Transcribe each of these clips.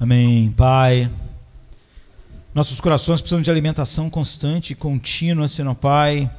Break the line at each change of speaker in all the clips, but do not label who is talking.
Amém. Pai, nossos corações precisam de alimentação constante contínua, Senhor Pai.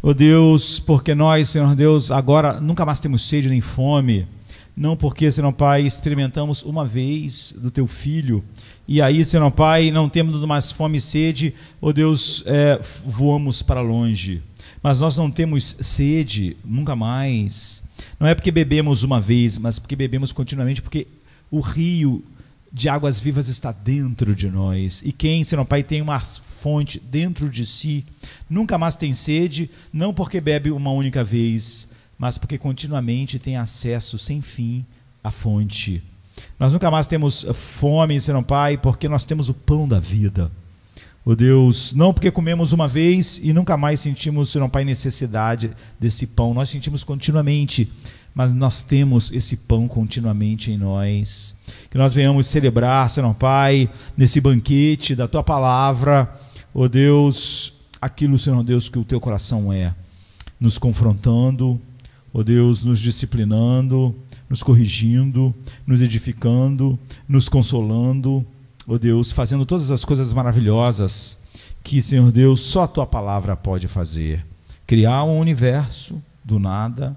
Oh Deus, porque nós, Senhor Deus, agora nunca mais temos sede nem fome. Não porque, Senhor Pai, experimentamos uma vez do Teu Filho. E aí, Senhor Pai, não temos mais fome e sede, oh Deus, é, voamos para longe. Mas nós não temos sede nunca mais. Não é porque bebemos uma vez, mas porque bebemos continuamente, porque o rio de águas vivas está dentro de nós. E quem, senão Pai, tem uma fonte dentro de si, nunca mais tem sede, não porque bebe uma única vez, mas porque continuamente tem acesso sem fim à fonte. Nós nunca mais temos fome, senão Pai, porque nós temos o pão da vida. O oh Deus, não porque comemos uma vez e nunca mais sentimos, senhor Pai, necessidade desse pão. Nós sentimos continuamente mas nós temos esse pão continuamente em nós. Que nós venhamos celebrar, Senhor Pai, nesse banquete da tua palavra, ó oh Deus, aquilo, Senhor Deus, que o teu coração é, nos confrontando, ó oh Deus, nos disciplinando, nos corrigindo, nos edificando, nos consolando, ó oh Deus, fazendo todas as coisas maravilhosas que, Senhor Deus, só a tua palavra pode fazer. Criar um universo do nada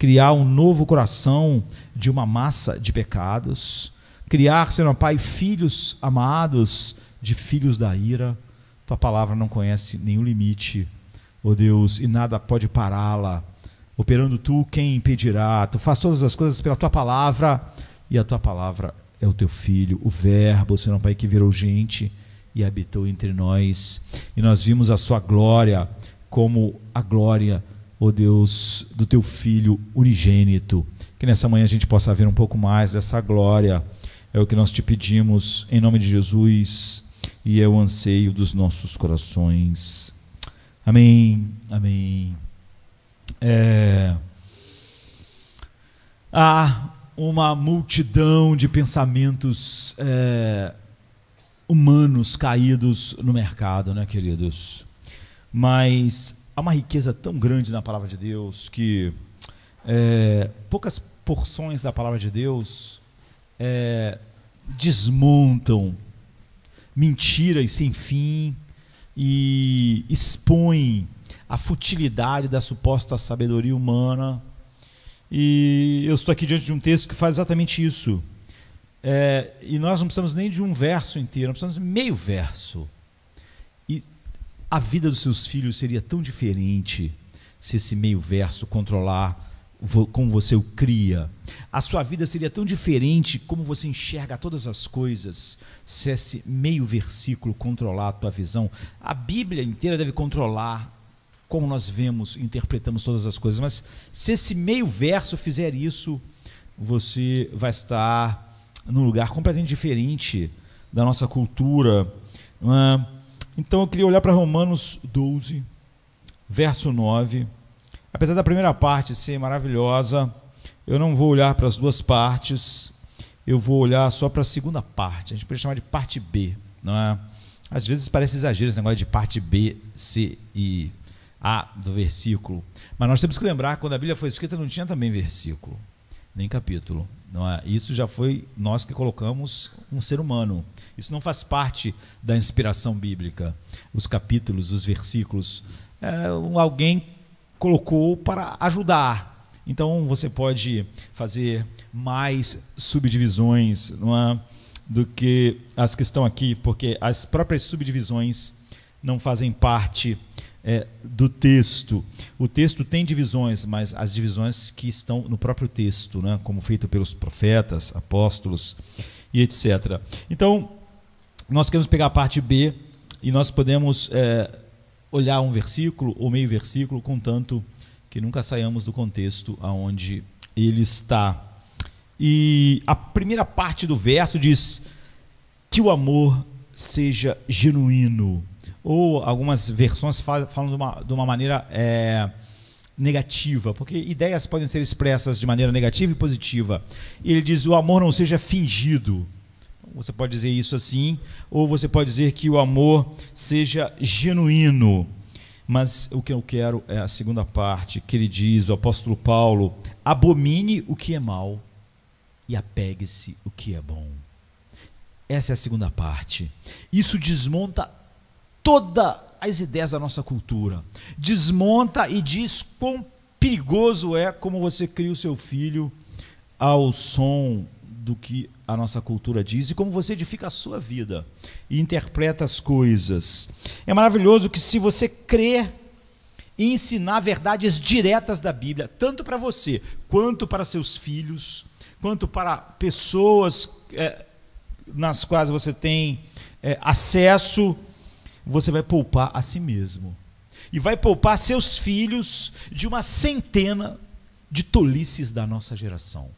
criar um novo coração de uma massa de pecados, criar, Senhor Pai, filhos amados de filhos da ira. Tua palavra não conhece nenhum limite, ó oh Deus, e nada pode pará-la. Operando tu, quem impedirá? Tu faz todas as coisas pela tua palavra, e a tua palavra é o teu filho, o Verbo, Senhor Pai, que virou gente e habitou entre nós. E nós vimos a sua glória como a glória ó oh Deus, do teu Filho unigênito. Que nessa manhã a gente possa ver um pouco mais dessa glória. É o que nós te pedimos em nome de Jesus e é o anseio dos nossos corações. Amém, amém. É... Há uma multidão de pensamentos é, humanos caídos no mercado, né, queridos? Mas Há uma riqueza tão grande na palavra de Deus que é, poucas porções da palavra de Deus é, desmontam mentiras sem fim e expõem a futilidade da suposta sabedoria humana. E eu estou aqui diante de um texto que faz exatamente isso. É, e nós não precisamos nem de um verso inteiro, nós precisamos de meio verso a vida dos seus filhos seria tão diferente se esse meio verso controlar como você o cria. A sua vida seria tão diferente como você enxerga todas as coisas se esse meio versículo controlar a tua visão. A Bíblia inteira deve controlar como nós vemos, interpretamos todas as coisas, mas se esse meio verso fizer isso, você vai estar num lugar completamente diferente da nossa cultura. Não é? Então eu queria olhar para Romanos 12, verso 9. Apesar da primeira parte ser maravilhosa, eu não vou olhar para as duas partes, eu vou olhar só para a segunda parte. A gente pode chamar de parte B, não é? Às vezes parece exagero esse negócio de parte B, C e A do versículo. Mas nós temos que lembrar que quando a Bíblia foi escrita não tinha também versículo, nem capítulo. Não é? Isso já foi nós que colocamos um ser humano. Isso não faz parte da inspiração bíblica. Os capítulos, os versículos, é, alguém colocou para ajudar. Então você pode fazer mais subdivisões é, do que as que estão aqui, porque as próprias subdivisões não fazem parte é, do texto. O texto tem divisões, mas as divisões que estão no próprio texto, né, como feito pelos profetas, apóstolos e etc. Então, nós queremos pegar a parte B e nós podemos é, olhar um versículo ou meio versículo, contanto que nunca saiamos do contexto aonde ele está. E a primeira parte do verso diz que o amor seja genuíno. Ou algumas versões falam de uma, de uma maneira é, negativa, porque ideias podem ser expressas de maneira negativa e positiva. Ele diz: o amor não seja fingido. Você pode dizer isso assim, ou você pode dizer que o amor seja genuíno. Mas o que eu quero é a segunda parte, que ele diz, o apóstolo Paulo: abomine o que é mal e apegue-se o que é bom. Essa é a segunda parte. Isso desmonta todas as ideias da nossa cultura. Desmonta e diz quão perigoso é como você cria o seu filho ao som do que a nossa cultura diz e como você edifica a sua vida e interpreta as coisas. É maravilhoso que se você crer e ensinar verdades diretas da Bíblia, tanto para você, quanto para seus filhos, quanto para pessoas é, nas quais você tem é, acesso, você vai poupar a si mesmo. E vai poupar seus filhos de uma centena de tolices da nossa geração.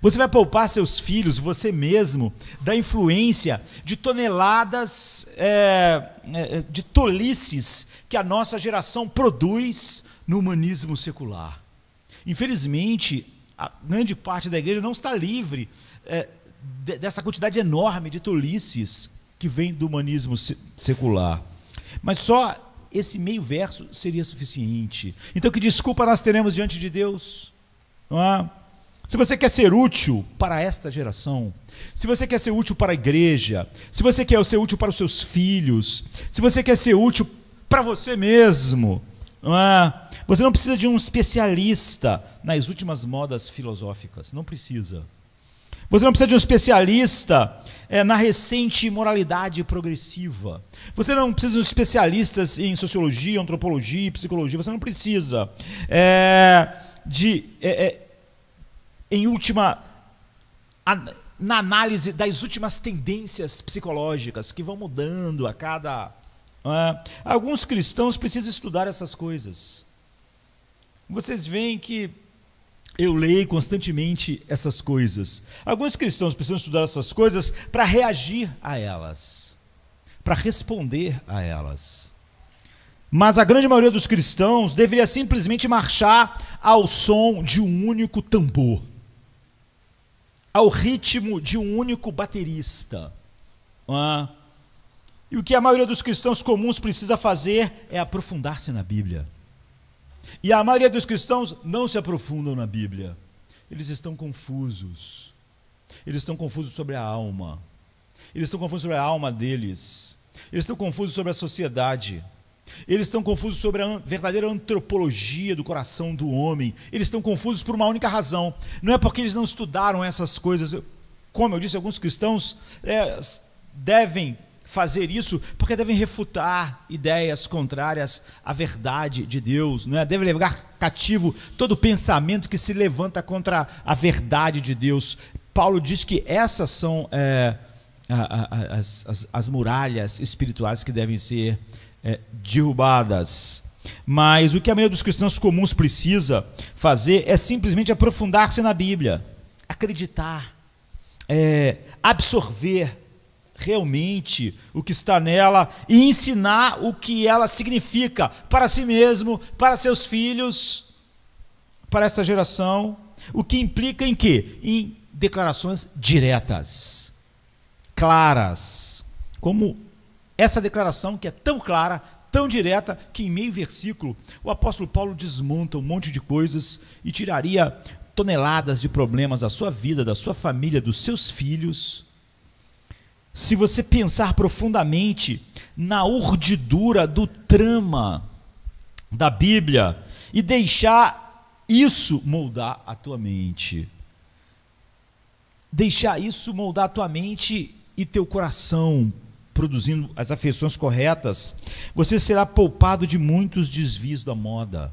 Você vai poupar seus filhos, você mesmo, da influência de toneladas é, é, é, de tolices que a nossa geração produz no humanismo secular. Infelizmente, a grande parte da igreja não está livre é, dessa quantidade enorme de tolices que vem do humanismo secular. Mas só esse meio verso seria suficiente. Então, que desculpa nós teremos diante de Deus? Não é? se você quer ser útil para esta geração, se você quer ser útil para a igreja, se você quer ser útil para os seus filhos, se você quer ser útil para você mesmo, não é? Você não precisa de um especialista nas últimas modas filosóficas, não precisa. Você não precisa de um especialista é, na recente moralidade progressiva. Você não precisa de um especialista em sociologia, antropologia, psicologia. Você não precisa é, de é, é em última. na análise das últimas tendências psicológicas que vão mudando a cada. É? Alguns cristãos precisam estudar essas coisas. Vocês veem que eu leio constantemente essas coisas. Alguns cristãos precisam estudar essas coisas para reagir a elas, para responder a elas. Mas a grande maioria dos cristãos deveria simplesmente marchar ao som de um único tambor ao ritmo de um único baterista. Ah. E o que a maioria dos cristãos comuns precisa fazer é aprofundar-se na Bíblia. E a maioria dos cristãos não se aprofundam na Bíblia. Eles estão confusos. Eles estão confusos sobre a alma. Eles estão confusos sobre a alma deles. Eles estão confusos sobre a sociedade. Eles estão confusos sobre a verdadeira antropologia do coração do homem. Eles estão confusos por uma única razão. Não é porque eles não estudaram essas coisas. Como eu disse, alguns cristãos é, devem fazer isso porque devem refutar ideias contrárias à verdade de Deus, não é? Devem levar cativo todo pensamento que se levanta contra a verdade de Deus. Paulo diz que essas são é, as, as, as muralhas espirituais que devem ser é, derrubadas. Mas o que a maioria dos cristãos comuns precisa fazer é simplesmente aprofundar-se na Bíblia, acreditar, é, absorver realmente o que está nela e ensinar o que ela significa para si mesmo, para seus filhos, para esta geração, o que implica em quê? Em declarações diretas, claras, como essa declaração que é tão clara, tão direta, que em meio versículo o apóstolo Paulo desmonta um monte de coisas e tiraria toneladas de problemas da sua vida, da sua família, dos seus filhos. Se você pensar profundamente na urdidura do trama da Bíblia e deixar isso moldar a tua mente. Deixar isso moldar a tua mente e teu coração produzindo as afeições corretas, você será poupado de muitos desvios da moda.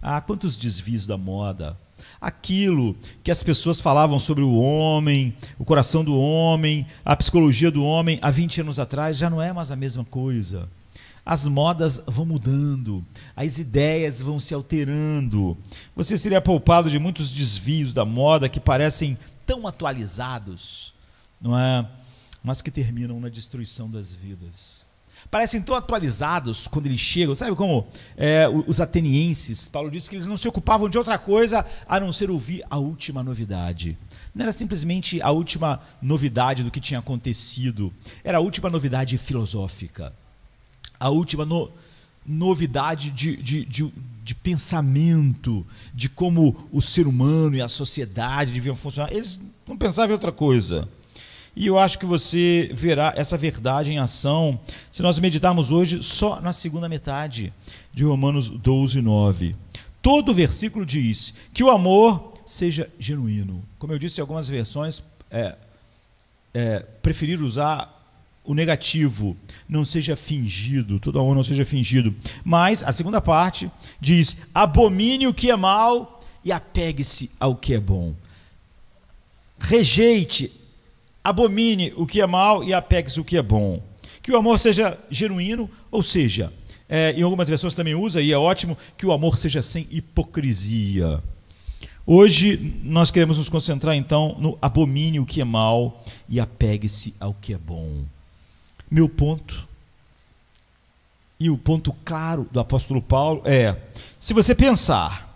Ah, quantos desvios da moda! Aquilo que as pessoas falavam sobre o homem, o coração do homem, a psicologia do homem há 20 anos atrás já não é mais a mesma coisa. As modas vão mudando, as ideias vão se alterando. Você seria poupado de muitos desvios da moda que parecem tão atualizados, não é? mas que terminam na destruição das vidas. Parecem tão atualizados quando eles chegam, sabe como é, os atenienses? Paulo diz que eles não se ocupavam de outra coisa a não ser ouvir a última novidade. Não era simplesmente a última novidade do que tinha acontecido, era a última novidade filosófica, a última no, novidade de, de, de, de pensamento, de como o ser humano e a sociedade deviam funcionar. Eles não pensavam em outra coisa. E eu acho que você verá essa verdade em ação se nós meditarmos hoje só na segunda metade de Romanos 12, 9. Todo o versículo diz que o amor seja genuíno. Como eu disse, algumas versões é, é, preferir usar o negativo, não seja fingido, todo amor não seja fingido. Mas a segunda parte diz: abomine o que é mal e apegue-se ao que é bom. Rejeite abomine o que é mal e apegue-se o que é bom. Que o amor seja genuíno, ou seja, é, em algumas versões também usa, e é ótimo, que o amor seja sem hipocrisia. Hoje nós queremos nos concentrar então no abomine o que é mal e apegue-se ao que é bom. Meu ponto e o ponto claro do apóstolo Paulo é: se você pensar,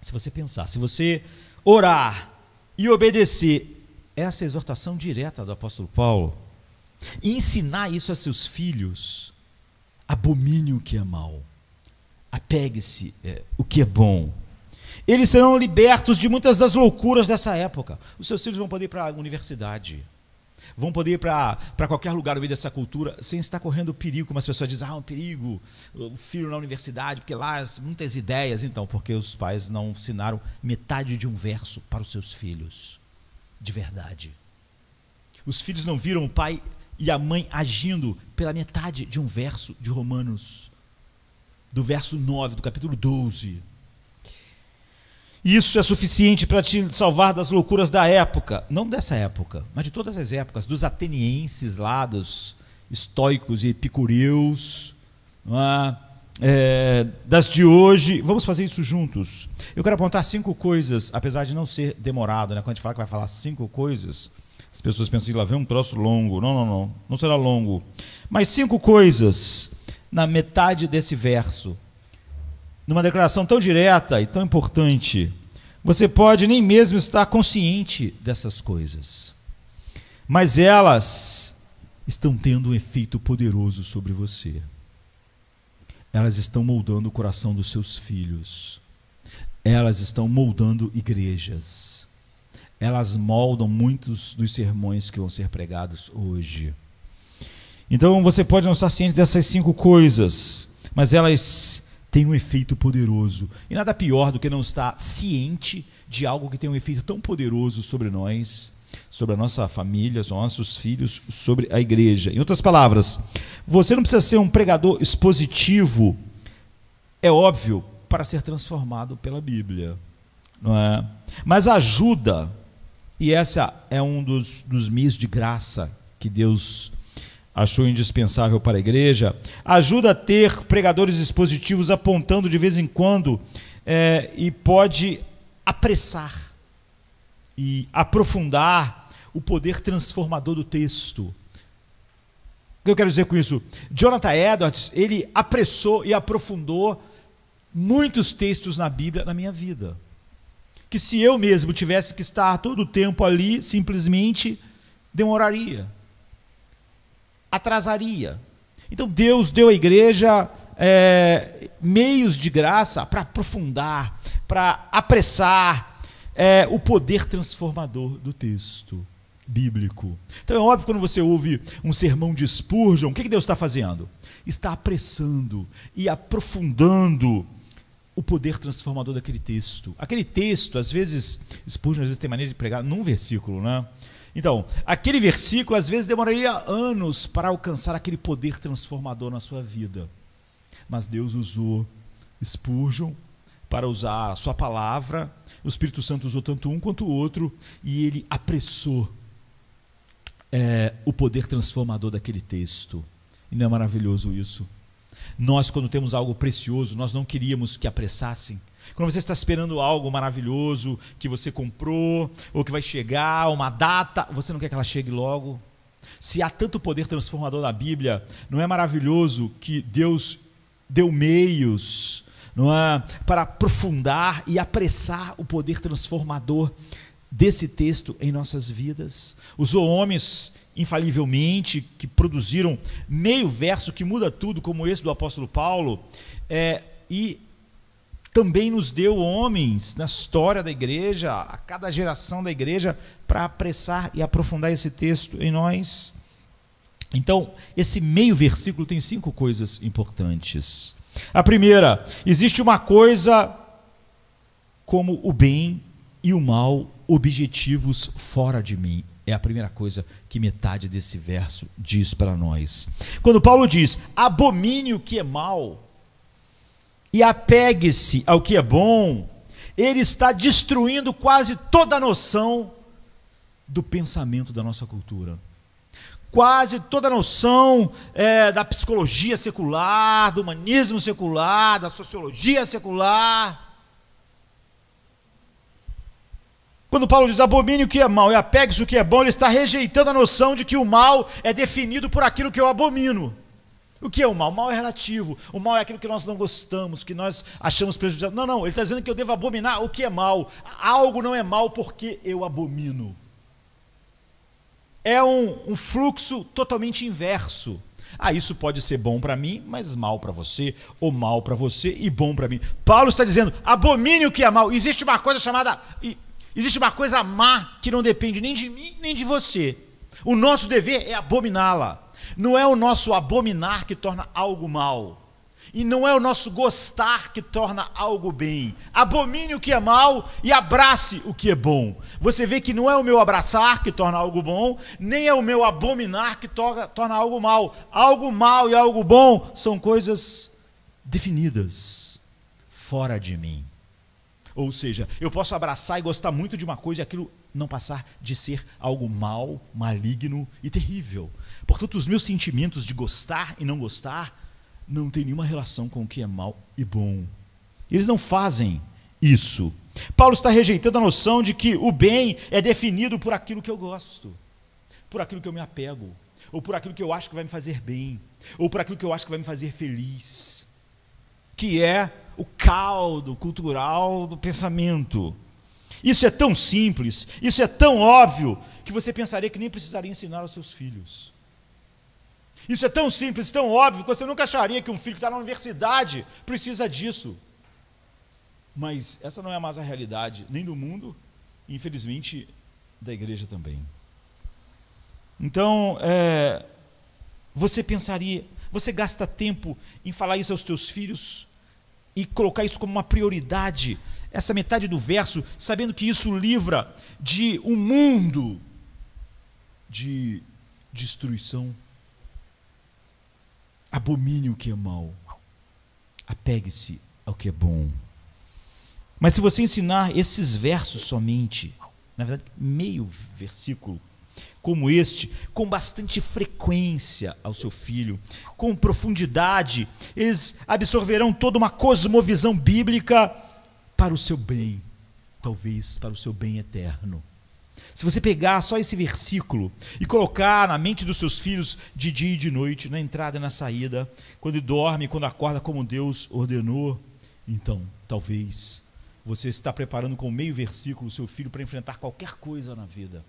se você pensar, se você orar e obedecer essa é exortação direta do apóstolo Paulo. E ensinar isso a seus filhos. Abomine o que é mal. Apegue-se é, o que é bom. Eles serão libertos de muitas das loucuras dessa época. Os seus filhos vão poder ir para a universidade. Vão poder ir para qualquer lugar no meio dessa cultura sem estar correndo perigo, como as pessoas dizem, ah, um perigo, o filho na universidade, porque lá muitas ideias, então, porque os pais não ensinaram metade de um verso para os seus filhos de verdade. Os filhos não viram o pai e a mãe agindo pela metade de um verso de Romanos, do verso 9 do capítulo 12. Isso é suficiente para te salvar das loucuras da época, não dessa época, mas de todas as épocas, dos atenienses lá, dos estoicos e epicureus, não é? é, das de hoje. Vamos fazer isso juntos. Eu quero apontar cinco coisas, apesar de não ser demorado, né? Quando a gente fala que vai falar cinco coisas, as pessoas pensam que assim, lá vem um troço longo. Não, não, não. Não será longo. Mas cinco coisas na metade desse verso. Numa declaração tão direta e tão importante, você pode nem mesmo estar consciente dessas coisas. Mas elas estão tendo um efeito poderoso sobre você elas estão moldando o coração dos seus filhos, elas estão moldando igrejas, elas moldam muitos dos sermões que vão ser pregados hoje. Então você pode não estar ciente dessas cinco coisas, mas elas têm um efeito poderoso. E nada pior do que não estar ciente de algo que tem um efeito tão poderoso sobre nós sobre a nossa família, sobre nossos filhos, sobre a igreja. Em outras palavras, você não precisa ser um pregador expositivo, é óbvio, para ser transformado pela Bíblia. Não é? Mas ajuda, e essa é um dos, dos meios de graça que Deus achou indispensável para a igreja, ajuda a ter pregadores expositivos apontando de vez em quando é, e pode apressar e aprofundar o poder transformador do texto. O que eu quero dizer com isso? Jonathan Edwards, ele apressou e aprofundou muitos textos na Bíblia na minha vida. Que se eu mesmo tivesse que estar todo o tempo ali, simplesmente demoraria, atrasaria. Então Deus deu à igreja é, meios de graça para aprofundar, para apressar, é, o poder transformador do texto bíblico. Então é óbvio quando você ouve um sermão de Spurgeon, o que, que Deus está fazendo? Está apressando e aprofundando o poder transformador daquele texto. Aquele texto, às vezes, Spurgeon às vezes tem maneira de pregar num versículo, né? Então, aquele versículo às vezes demoraria anos para alcançar aquele poder transformador na sua vida. Mas Deus usou Spurgeon para usar a sua palavra o Espírito Santo usou tanto um quanto o outro e ele apressou é, o poder transformador daquele texto. E não é maravilhoso isso? Nós, quando temos algo precioso, nós não queríamos que apressassem. Quando você está esperando algo maravilhoso que você comprou, ou que vai chegar, uma data, você não quer que ela chegue logo. Se há tanto poder transformador na Bíblia, não é maravilhoso que Deus deu meios não é? para aprofundar e apressar o poder transformador desse texto em nossas vidas. Usou homens infalivelmente que produziram meio verso que muda tudo, como esse do apóstolo Paulo, é, e também nos deu homens na história da igreja, a cada geração da igreja, para apressar e aprofundar esse texto em nós. Então, esse meio versículo tem cinco coisas importantes. A primeira, existe uma coisa como o bem e o mal, objetivos fora de mim. É a primeira coisa que metade desse verso diz para nós. Quando Paulo diz: abomine o que é mal e apegue-se ao que é bom, ele está destruindo quase toda a noção do pensamento da nossa cultura quase toda a noção é, da psicologia secular, do humanismo secular, da sociologia secular. Quando Paulo diz abomine o que é mal e apegue-se o que é bom, ele está rejeitando a noção de que o mal é definido por aquilo que eu abomino. O que é o mal? O mal é relativo. O mal é aquilo que nós não gostamos, que nós achamos prejudicial. Não, não, ele está dizendo que eu devo abominar o que é mal. Algo não é mal porque eu abomino é um, um fluxo totalmente inverso. Ah, isso pode ser bom para mim, mas mal para você, ou mal para você e bom para mim. Paulo está dizendo: abomine o que é mal. Existe uma coisa chamada. Existe uma coisa má que não depende nem de mim, nem de você. O nosso dever é abominá-la. Não é o nosso abominar que torna algo mal. E não é o nosso gostar que torna algo bem. Abomine o que é mal e abrace o que é bom. Você vê que não é o meu abraçar que torna algo bom, nem é o meu abominar que torna, torna algo mal. Algo mal e algo bom são coisas definidas fora de mim. Ou seja, eu posso abraçar e gostar muito de uma coisa e aquilo não passar de ser algo mal, maligno e terrível. Portanto, os meus sentimentos de gostar e não gostar não tem nenhuma relação com o que é mal e bom. Eles não fazem isso. Paulo está rejeitando a noção de que o bem é definido por aquilo que eu gosto, por aquilo que eu me apego, ou por aquilo que eu acho que vai me fazer bem, ou por aquilo que eu acho que vai me fazer feliz, que é o caldo cultural do pensamento. Isso é tão simples, isso é tão óbvio, que você pensaria que nem precisaria ensinar aos seus filhos. Isso é tão simples, tão óbvio, que você nunca acharia que um filho que está na universidade precisa disso. Mas essa não é mais a realidade, nem do mundo, e infelizmente da igreja também. Então, é, você pensaria, você gasta tempo em falar isso aos teus filhos e colocar isso como uma prioridade, essa metade do verso, sabendo que isso livra de um mundo de destruição abomine o que é mal. Apegue-se ao que é bom. Mas se você ensinar esses versos somente, na verdade, meio versículo, como este, com bastante frequência ao seu filho, com profundidade, eles absorverão toda uma cosmovisão bíblica para o seu bem, talvez para o seu bem eterno. Se você pegar só esse versículo e colocar na mente dos seus filhos de dia e de noite, na entrada e na saída, quando dorme, quando acorda, como Deus ordenou, então talvez você está preparando com meio versículo o seu filho para enfrentar qualquer coisa na vida,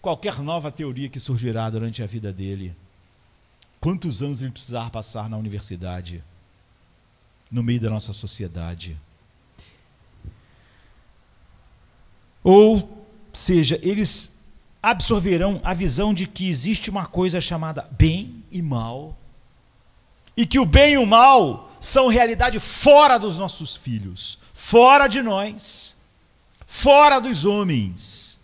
qualquer nova teoria que surgirá durante a vida dele, quantos anos ele precisar passar na universidade, no meio da nossa sociedade. Ou seja, eles absorverão a visão de que existe uma coisa chamada bem e mal, e que o bem e o mal são realidade fora dos nossos filhos, fora de nós, fora dos homens.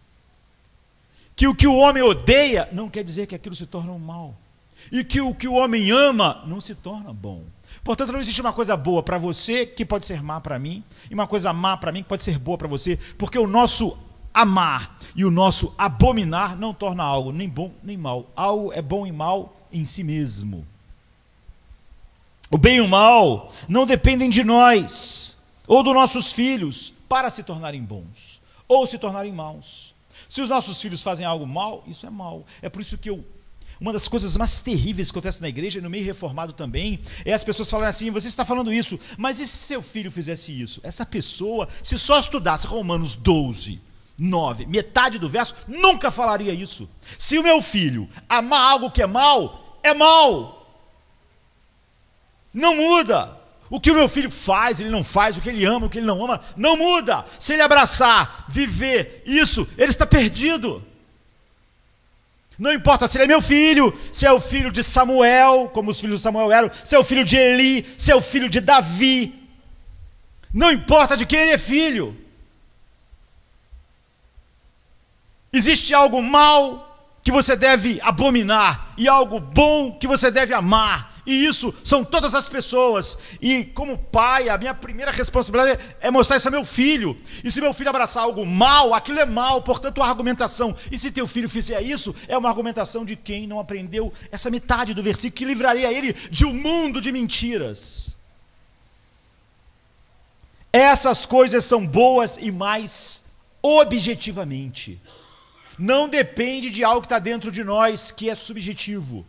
Que o que o homem odeia não quer dizer que aquilo se torna um mal. E que o que o homem ama não se torna bom. Portanto, não existe uma coisa boa para você que pode ser má para mim, e uma coisa má para mim que pode ser boa para você, porque o nosso amar e o nosso abominar não torna algo nem bom nem mal. Algo é bom e mal em si mesmo. O bem e o mal não dependem de nós ou dos nossos filhos para se tornarem bons ou se tornarem maus. Se os nossos filhos fazem algo mal, isso é mal. É por isso que eu uma das coisas mais terríveis que acontece na igreja, e no meio reformado também, é as pessoas falarem assim: você está falando isso, mas e se seu filho fizesse isso? Essa pessoa, se só estudasse Romanos 12, 9, metade do verso, nunca falaria isso. Se o meu filho amar algo que é mal, é mal. Não muda. O que o meu filho faz, ele não faz, o que ele ama, o que ele não ama, não muda. Se ele abraçar, viver isso, ele está perdido. Não importa se ele é meu filho, se é o filho de Samuel, como os filhos de Samuel eram, se é o filho de Eli, se é o filho de Davi. Não importa de quem ele é filho. Existe algo mal que você deve abominar e algo bom que você deve amar. E isso são todas as pessoas. E como pai, a minha primeira responsabilidade é mostrar isso a meu filho. E se meu filho abraçar algo mal, aquilo é mal, portanto, a argumentação. E se teu filho fizer isso, é uma argumentação de quem não aprendeu essa metade do versículo que livraria ele de um mundo de mentiras. Essas coisas são boas e mais objetivamente não depende de algo que está dentro de nós, que é subjetivo.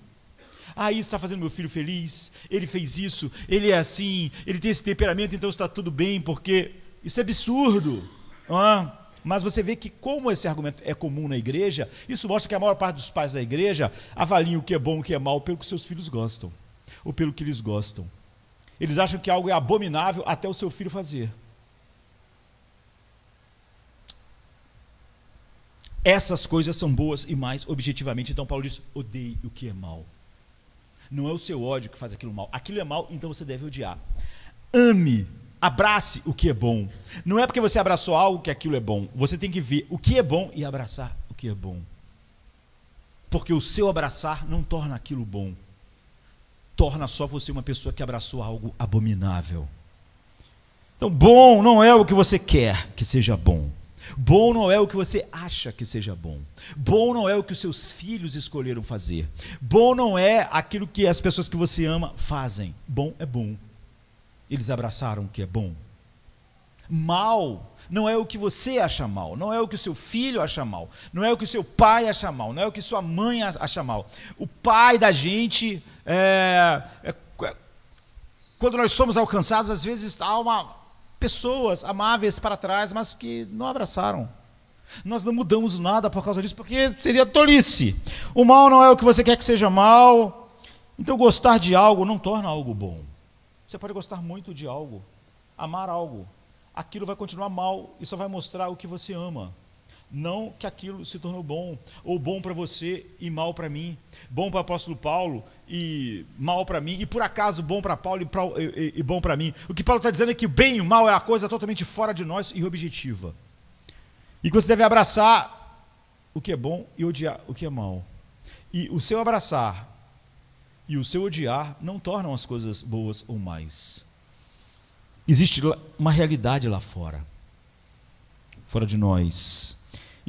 Ah, isso está fazendo meu filho feliz, ele fez isso, ele é assim, ele tem esse temperamento, então está tudo bem, porque isso é absurdo. Ah, mas você vê que, como esse argumento é comum na igreja, isso mostra que a maior parte dos pais da igreja avaliam o que é bom, o que é mal, pelo que seus filhos gostam, ou pelo que eles gostam. Eles acham que algo é abominável até o seu filho fazer. Essas coisas são boas e mais objetivamente. Então Paulo diz: odeie o que é mal. Não é o seu ódio que faz aquilo mal. Aquilo é mal, então você deve odiar. Ame, abrace o que é bom. Não é porque você abraçou algo que aquilo é bom. Você tem que ver o que é bom e abraçar o que é bom. Porque o seu abraçar não torna aquilo bom. Torna só você uma pessoa que abraçou algo abominável. Então, bom não é o que você quer que seja bom. Bom não é o que você acha que seja bom. Bom não é o que os seus filhos escolheram fazer. Bom não é aquilo que as pessoas que você ama fazem. Bom é bom. Eles abraçaram o que é bom. Mal não é o que você acha mal, não é o que o seu filho acha mal, não é o que o seu pai acha mal, não é o que sua mãe acha mal. O pai da gente, é, é, é, quando nós somos alcançados, às vezes há uma pessoas amáveis para trás, mas que não abraçaram. Nós não mudamos nada por causa disso, porque seria tolice. O mal não é o que você quer que seja mal. Então, gostar de algo não torna algo bom. Você pode gostar muito de algo, amar algo. Aquilo vai continuar mal e só vai mostrar o que você ama. Não que aquilo se tornou bom, ou bom para você e mal para mim, bom para o apóstolo Paulo e mal para mim, e por acaso bom para Paulo e, pra, e, e bom para mim. O que Paulo está dizendo é que o bem e o mal é a coisa totalmente fora de nós e objetiva. E que você deve abraçar o que é bom e odiar o que é mal. E o seu abraçar e o seu odiar não tornam as coisas boas ou mais. Existe uma realidade lá fora, fora de nós.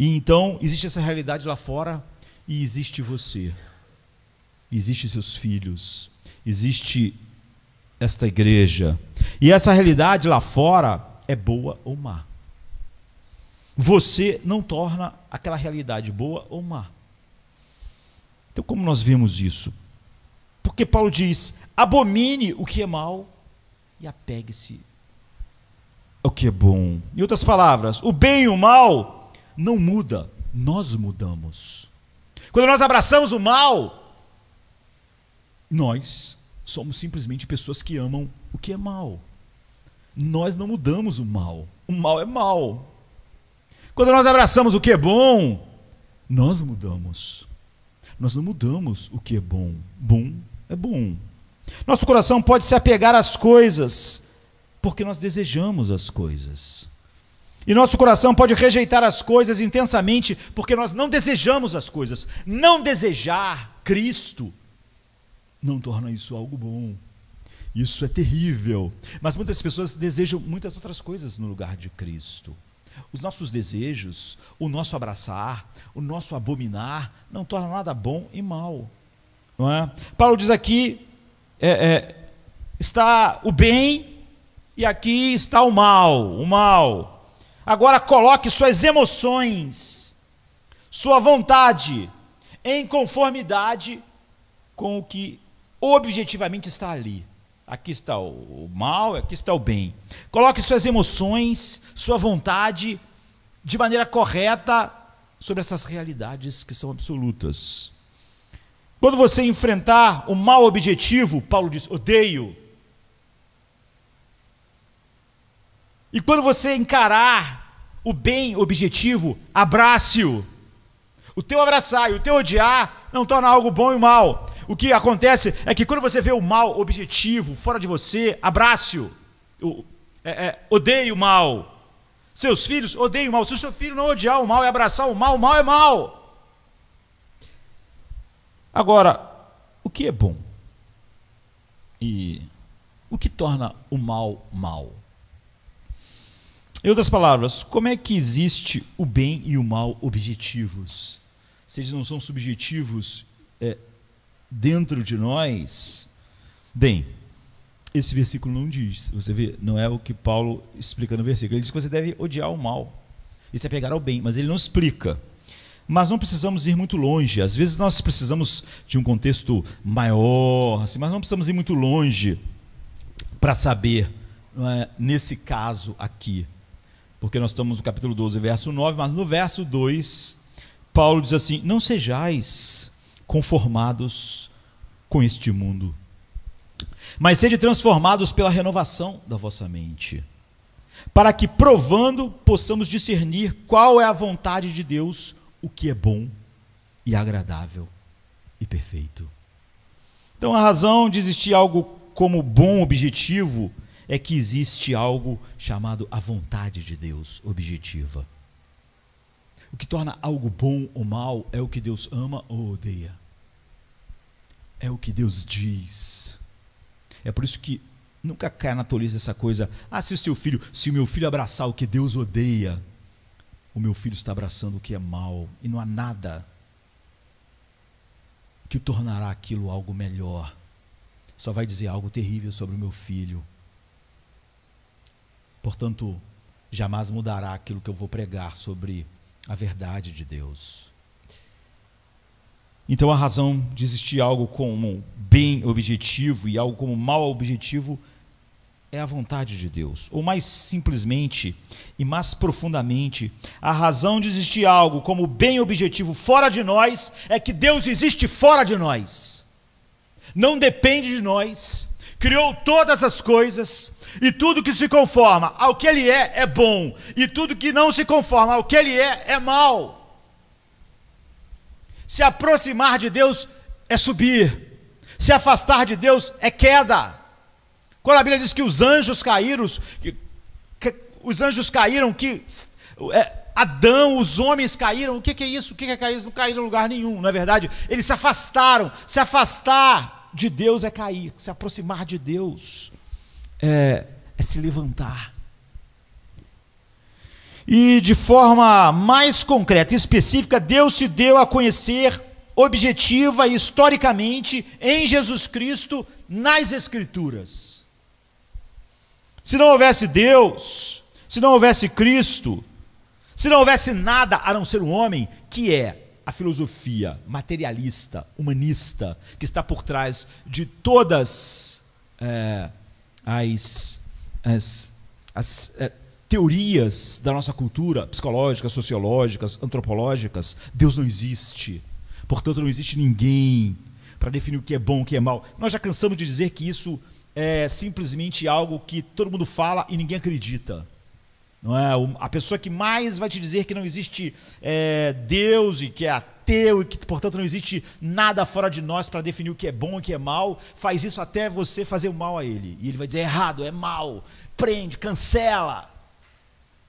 E então existe essa realidade lá fora e existe você. existe seus filhos. Existe esta igreja. E essa realidade lá fora é boa ou má. Você não torna aquela realidade boa ou má. Então, como nós vemos isso? Porque Paulo diz: abomine o que é mal e apegue-se ao que é bom. Em outras palavras, o bem e o mal não muda, nós mudamos. Quando nós abraçamos o mal, nós somos simplesmente pessoas que amam o que é mal. Nós não mudamos o mal. O mal é mal. Quando nós abraçamos o que é bom, nós mudamos. Nós não mudamos o que é bom. Bom é bom. Nosso coração pode se apegar às coisas porque nós desejamos as coisas. E nosso coração pode rejeitar as coisas intensamente porque nós não desejamos as coisas. Não desejar Cristo não torna isso algo bom. Isso é terrível. Mas muitas pessoas desejam muitas outras coisas no lugar de Cristo. Os nossos desejos, o nosso abraçar, o nosso abominar, não torna nada bom e mal. Não é? Paulo diz aqui: é, é, está o bem e aqui está o mal. O mal. Agora coloque suas emoções, sua vontade, em conformidade com o que objetivamente está ali. Aqui está o mal, aqui está o bem. Coloque suas emoções, sua vontade, de maneira correta sobre essas realidades que são absolutas. Quando você enfrentar o mal objetivo, Paulo diz: odeio. E quando você encarar o bem objetivo, abrace-o. O teu abraçar e o teu odiar não torna algo bom e mal. O que acontece é que quando você vê o mal objetivo fora de você, abrace-o. É, é, odeie o mal. Seus filhos odeiam o mal. Se o seu filho não odiar o mal e abraçar o mal, o mal é mal. Agora, o que é bom? E o que torna o mal mal? Em outras palavras, como é que existe o bem e o mal objetivos? Se eles não são subjetivos é, dentro de nós, bem, esse versículo não diz. Você vê, não é o que Paulo explica no versículo. Ele diz que você deve odiar o mal e se apegar ao bem, mas ele não explica. Mas não precisamos ir muito longe. Às vezes nós precisamos de um contexto maior, assim, mas não precisamos ir muito longe para saber, é, nesse caso aqui, porque nós estamos no capítulo 12, verso 9, mas no verso 2, Paulo diz assim: Não sejais conformados com este mundo, mas sede transformados pela renovação da vossa mente, para que, provando, possamos discernir qual é a vontade de Deus, o que é bom e agradável e perfeito. Então, a razão de existir algo como bom objetivo é que existe algo chamado a vontade de Deus objetiva. O que torna algo bom ou mal é o que Deus ama ou odeia. É o que Deus diz. É por isso que nunca cai na tolice essa coisa. Ah, se o seu filho, se o meu filho abraçar o que Deus odeia, o meu filho está abraçando o que é mal e não há nada que o tornará aquilo algo melhor. Só vai dizer algo terrível sobre o meu filho. Portanto, jamais mudará aquilo que eu vou pregar sobre a verdade de Deus. Então, a razão de existir algo como bem objetivo e algo como mal objetivo é a vontade de Deus. Ou mais simplesmente e mais profundamente, a razão de existir algo como bem objetivo fora de nós é que Deus existe fora de nós. Não depende de nós, criou todas as coisas, e tudo que se conforma ao que ele é, é bom. E tudo que não se conforma ao que ele é, é mal. Se aproximar de Deus é subir. Se afastar de Deus é queda. Quando a Bíblia diz que os anjos caíram, que, que, os anjos caíram, que é, Adão, os homens caíram, o que, que é isso? O que, que é cair? Eles não caíram em lugar nenhum, na é verdade. Eles se afastaram. Se afastar de Deus é cair, se aproximar de Deus é, é se levantar. E de forma mais concreta e específica, Deus se deu a conhecer objetiva e historicamente em Jesus Cristo nas Escrituras. Se não houvesse Deus, se não houvesse Cristo, se não houvesse nada a não ser o um homem, que é a filosofia materialista, humanista, que está por trás de todas é, as, as, as é, teorias da nossa cultura, psicológicas, sociológicas, antropológicas, Deus não existe. Portanto, não existe ninguém para definir o que é bom, o que é mal. Nós já cansamos de dizer que isso é simplesmente algo que todo mundo fala e ninguém acredita. Não é? A pessoa que mais vai te dizer que não existe é, Deus e que é a e que, portanto, não existe nada fora de nós para definir o que é bom e o que é mal, faz isso até você fazer o mal a ele. E ele vai dizer: é errado, é mal, prende, cancela.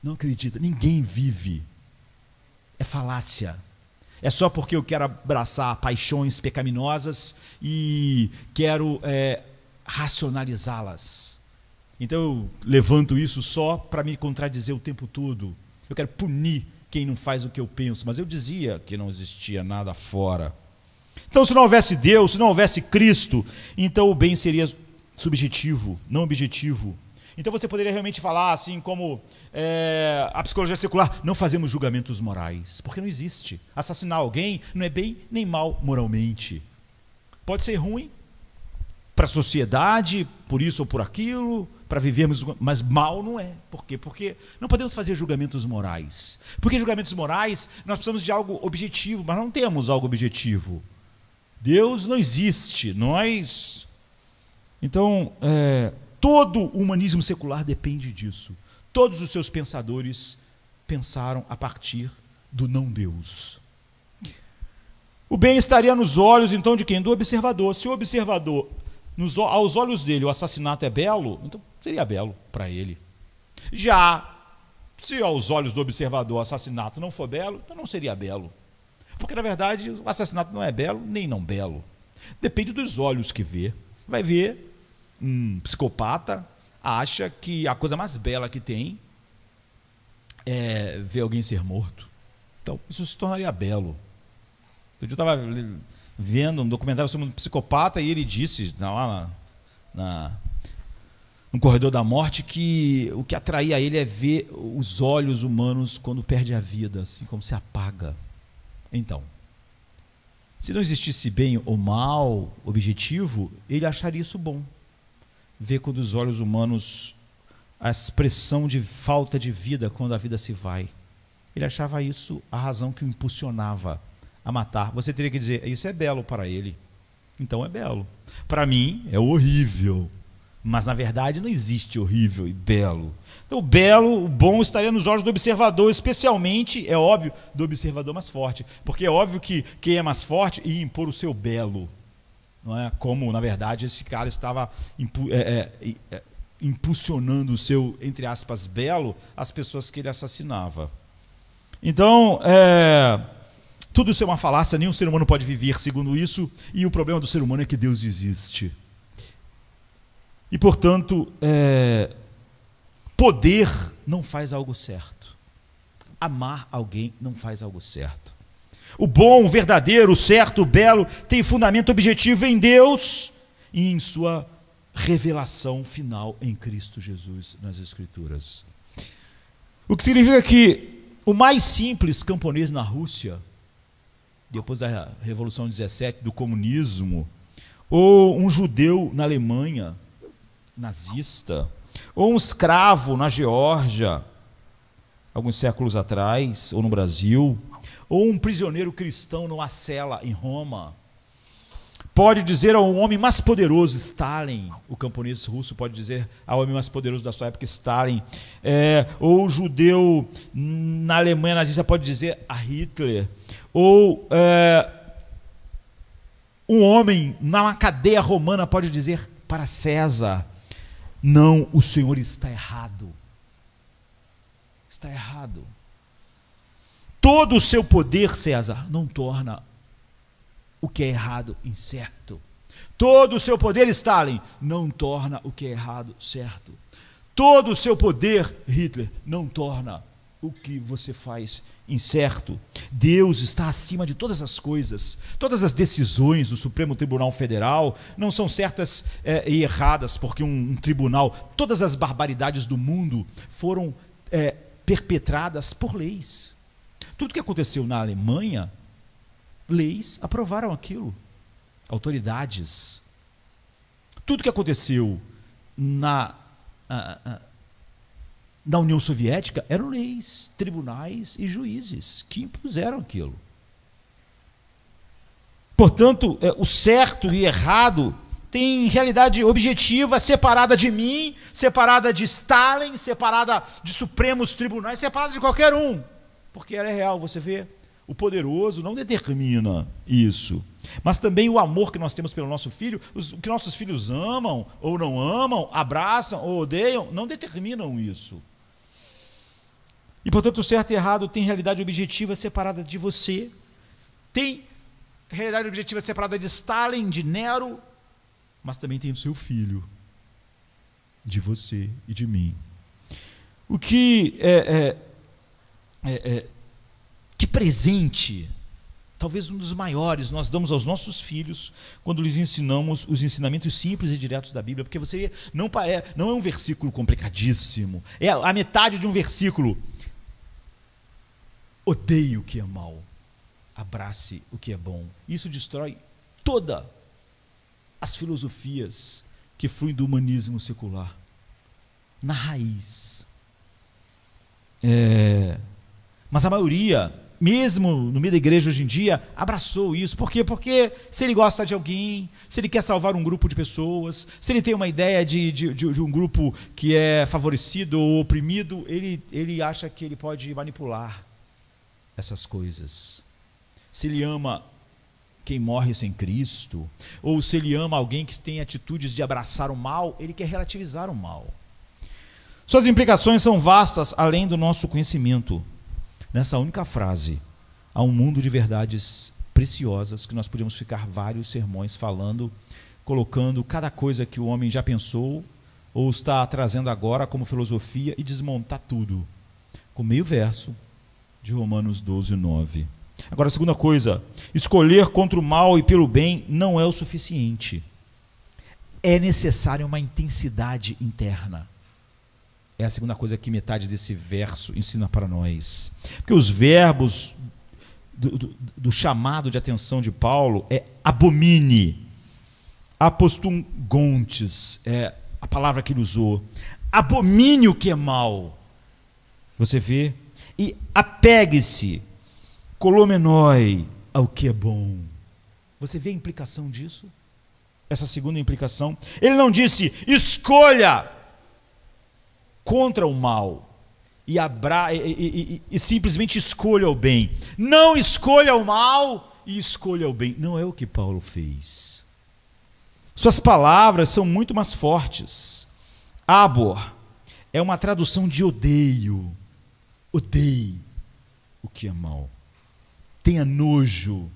Não acredita, ninguém vive. É falácia. É só porque eu quero abraçar paixões pecaminosas e quero é, racionalizá-las. Então eu levanto isso só para me contradizer o tempo todo. Eu quero punir quem não faz o que eu penso, mas eu dizia que não existia nada fora. Então, se não houvesse Deus, se não houvesse Cristo, então o bem seria subjetivo, não objetivo. Então você poderia realmente falar, assim como é, a psicologia secular, não fazemos julgamentos morais, porque não existe. Assassinar alguém não é bem nem mal moralmente. Pode ser ruim para a sociedade, por isso ou por aquilo, para vivermos, mas mal não é. Por quê? Porque não podemos fazer julgamentos morais. Porque julgamentos morais, nós precisamos de algo objetivo, mas não temos algo objetivo. Deus não existe, nós. Então, é, todo o humanismo secular depende disso. Todos os seus pensadores pensaram a partir do não Deus. O bem estaria nos olhos, então, de quem? Do observador. Se o observador, nos, aos olhos dele, o assassinato é belo, então seria belo para ele. Já, se aos olhos do observador o assassinato não for belo, então não seria belo. Porque, na verdade, o assassinato não é belo nem não belo. Depende dos olhos que vê. Vai ver um psicopata, acha que a coisa mais bela que tem é ver alguém ser morto. Então, isso se tornaria belo. eu estava vendo um documentário sobre um psicopata e ele disse na, na, no corredor da morte que o que atraía ele é ver os olhos humanos quando perde a vida, assim como se apaga. Então, se não existisse bem ou mal objetivo, ele acharia isso bom. Ver quando os olhos humanos a expressão de falta de vida quando a vida se vai. Ele achava isso a razão que o impulsionava a matar. Você teria que dizer, isso é belo para ele. Então é belo. Para mim é horrível. Mas na verdade não existe horrível e belo. Então, o belo, o bom estaria nos olhos do observador, especialmente, é óbvio, do observador mais forte. Porque é óbvio que quem é mais forte ia impor o seu belo. Não é? Como, na verdade, esse cara estava impu é, é, é, impulsionando o seu, entre aspas, belo às pessoas que ele assassinava. Então, é, tudo isso é uma falácia, nenhum ser humano pode viver segundo isso, e o problema do ser humano é que Deus existe. E, portanto, é, poder não faz algo certo. Amar alguém não faz algo certo. O bom, o verdadeiro, o certo, o belo tem fundamento objetivo em Deus e em sua revelação final em Cristo Jesus nas Escrituras. O que significa que o mais simples camponês na Rússia, depois da Revolução 17, do comunismo, ou um judeu na Alemanha, nazista, ou um escravo na Geórgia, alguns séculos atrás, ou no Brasil, ou um prisioneiro cristão numa cela em Roma. Pode dizer ao homem mais poderoso, Stalin, o camponês russo pode dizer ao homem mais poderoso da sua época, Stalin, é, ou o judeu na Alemanha nazista pode dizer a Hitler, ou é, um homem na cadeia romana pode dizer para César, não, o Senhor está errado. Está errado. Todo o seu poder, César, não torna o que é errado incerto. Todo o seu poder, Stalin, não torna o que é errado certo. Todo o seu poder, Hitler, não torna o que você faz incerto. Deus está acima de todas as coisas. Todas as decisões do Supremo Tribunal Federal não são certas é, e erradas, porque um, um, tribunal, todas as barbaridades do mundo foram é, perpetradas por leis. Tudo que aconteceu na Alemanha, leis aprovaram aquilo, autoridades. Tudo que aconteceu na. Ah, ah, na União Soviética eram leis, tribunais e juízes que impuseram aquilo. Portanto, é, o certo e errado tem realidade objetiva, separada de mim, separada de Stalin, separada de Supremos Tribunais, separada de qualquer um. Porque ela é real, você vê. O poderoso não determina isso. Mas também o amor que nós temos pelo nosso filho, o que nossos filhos amam ou não amam, abraçam ou odeiam, não determinam isso. E portanto, o certo e errado tem realidade objetiva separada de você, tem realidade objetiva separada de Stalin, de Nero, mas também tem o seu filho, de você e de mim. O que é, é, é, é que presente, talvez um dos maiores, nós damos aos nossos filhos quando lhes ensinamos os ensinamentos simples e diretos da Bíblia, porque você não, é, não é um versículo complicadíssimo, é a metade de um versículo odeie o que é mal, abrace o que é bom. Isso destrói todas as filosofias que fluem do humanismo secular. Na raiz. É, mas a maioria, mesmo no meio da igreja hoje em dia, abraçou isso. Por quê? Porque se ele gosta de alguém, se ele quer salvar um grupo de pessoas, se ele tem uma ideia de, de, de um grupo que é favorecido ou oprimido, ele, ele acha que ele pode manipular essas coisas. Se ele ama quem morre sem Cristo, ou se ele ama alguém que tem atitudes de abraçar o mal, ele quer relativizar o mal. Suas implicações são vastas além do nosso conhecimento. Nessa única frase, há um mundo de verdades preciosas que nós podemos ficar vários sermões falando, colocando cada coisa que o homem já pensou ou está trazendo agora como filosofia e desmontar tudo. Com meio verso, de Romanos 12, 9. Agora, a segunda coisa, escolher contra o mal e pelo bem não é o suficiente. É necessária uma intensidade interna. É a segunda coisa que metade desse verso ensina para nós. Porque os verbos do, do, do chamado de atenção de Paulo é abomine, apostungontes, é a palavra que ele usou. Abomine o que é mal. Você vê e apegue-se, colomenoi, ao que é bom. Você vê a implicação disso? Essa segunda implicação. Ele não disse escolha contra o mal e, abra, e, e, e simplesmente escolha o bem. Não escolha o mal e escolha o bem. Não é o que Paulo fez. Suas palavras são muito mais fortes. Abor é uma tradução de odeio. Odeie o que é mal. Tenha nojo.